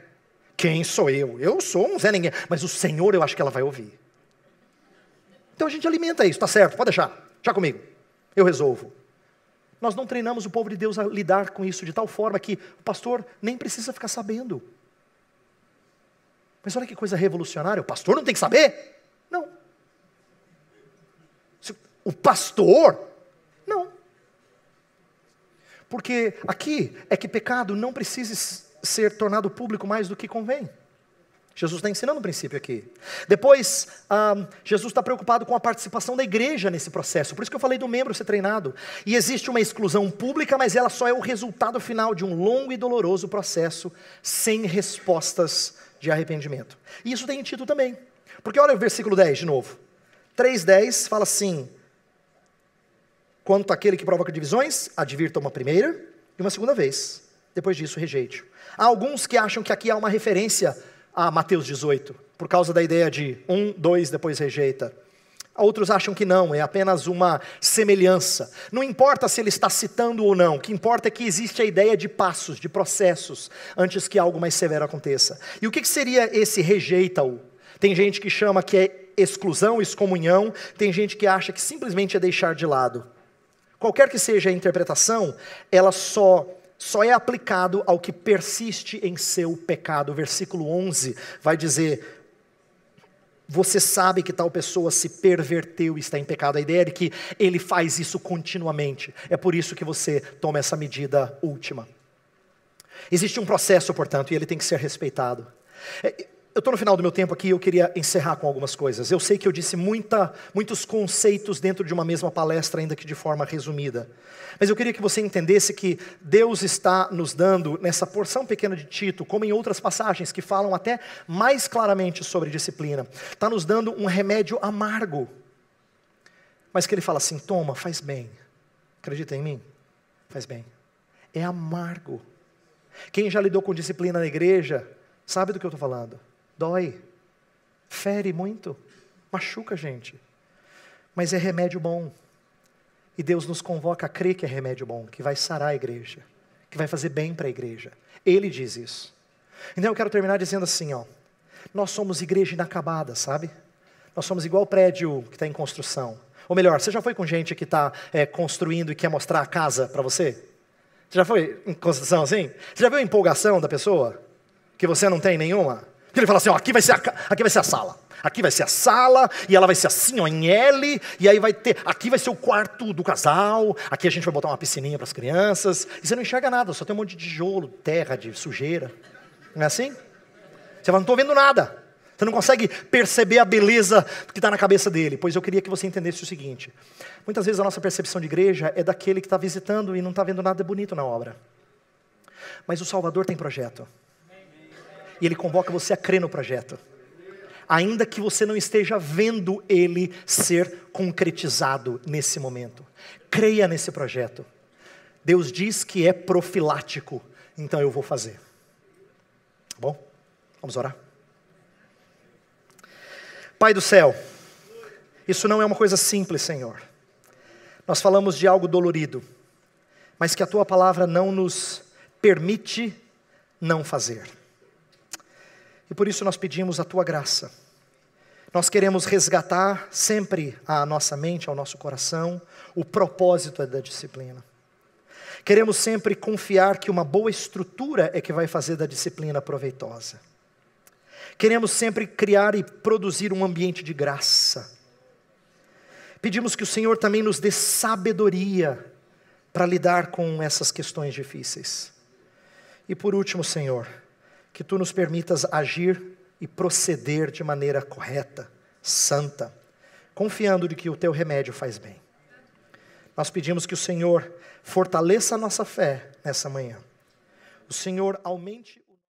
Quem sou eu? Eu sou um Zé Ninguém, mas o Senhor eu acho que ela vai ouvir. Então a gente alimenta isso, tá certo, pode deixar, já comigo, eu resolvo. Nós não treinamos o povo de Deus a lidar com isso de tal forma que o pastor nem precisa ficar sabendo. Mas olha que coisa revolucionária, o pastor não tem que saber? Não, o pastor. Não. Porque aqui é que pecado não precisa ser tornado público mais do que convém. Jesus está ensinando o um princípio aqui. Depois, ah, Jesus está preocupado com a participação da igreja nesse processo. Por isso que eu falei do membro ser treinado. E existe uma exclusão pública, mas ela só é o resultado final de um longo e doloroso processo sem respostas de arrependimento. E isso tem em Tito também. Porque olha o versículo 10 de novo. 3,10 fala assim: Quanto àquele que provoca divisões, advirta uma primeira e uma segunda vez. Depois disso, rejeite. Há alguns que acham que aqui há uma referência a Mateus 18, por causa da ideia de um, dois, depois rejeita. Outros acham que não, é apenas uma semelhança. Não importa se ele está citando ou não, o que importa é que existe a ideia de passos, de processos, antes que algo mais severo aconteça. E o que seria esse rejeita-o? Tem gente que chama que é exclusão, excomunhão, tem gente que acha que simplesmente é deixar de lado. Qualquer que seja a interpretação, ela só só é aplicado ao que persiste em seu pecado. O versículo 11 vai dizer: você sabe que tal pessoa se perverteu e está em pecado. A ideia é que ele faz isso continuamente. É por isso que você toma essa medida última. Existe um processo, portanto, e ele tem que ser respeitado. É, eu estou no final do meu tempo aqui, e eu queria encerrar com algumas coisas. Eu sei que eu disse muita, muitos conceitos dentro de uma mesma palestra, ainda que de forma resumida. Mas eu queria que você entendesse que Deus está nos dando, nessa porção pequena de Tito, como em outras passagens que falam até mais claramente sobre disciplina, está nos dando um remédio amargo. Mas que ele fala assim: toma, faz bem. Acredita em mim? Faz bem. É amargo. Quem já lidou com disciplina na igreja, sabe do que eu estou falando dói, fere muito, machuca a gente. Mas é remédio bom. E Deus nos convoca a crer que é remédio bom, que vai sarar a igreja, que vai fazer bem para a igreja. Ele diz isso. Então eu quero terminar dizendo assim, ó. Nós somos igreja inacabada, sabe? Nós somos igual prédio que está em construção. Ou melhor, você já foi com gente que está é, construindo e quer mostrar a casa para você? Você já foi em construção assim? Você já viu a empolgação da pessoa? Que você não tem nenhuma? Porque ele fala assim: ó, aqui vai, ser a, aqui vai ser a sala. Aqui vai ser a sala, e ela vai ser assim, ó, em L, e aí vai ter. Aqui vai ser o quarto do casal, aqui a gente vai botar uma piscininha para as crianças. E você não enxerga nada, só tem um monte de tijolo, terra, de sujeira. Não é assim? Você fala, não estou vendo nada. Você não consegue perceber a beleza que está na cabeça dele. Pois eu queria que você entendesse o seguinte: muitas vezes a nossa percepção de igreja é daquele que está visitando e não está vendo nada bonito na obra. Mas o Salvador tem projeto e Ele convoca você a crer no projeto. Ainda que você não esteja vendo ele ser concretizado nesse momento, creia nesse projeto. Deus diz que é profilático, então eu vou fazer. Tá bom? Vamos orar. Pai do céu, isso não é uma coisa simples, Senhor. Nós falamos de algo dolorido, mas que a tua palavra não nos permite não fazer e por isso nós pedimos a tua graça. Nós queremos resgatar sempre a nossa mente, ao nosso coração, o propósito da disciplina. Queremos sempre confiar que uma boa estrutura é que vai fazer da disciplina proveitosa. Queremos sempre criar e produzir um ambiente de graça. Pedimos que o Senhor também nos dê sabedoria para lidar com essas questões difíceis. E por último, Senhor, que tu nos permitas agir e proceder de maneira correta, santa, confiando de que o teu remédio faz bem. Nós pedimos que o Senhor fortaleça a nossa fé nessa manhã. O Senhor aumente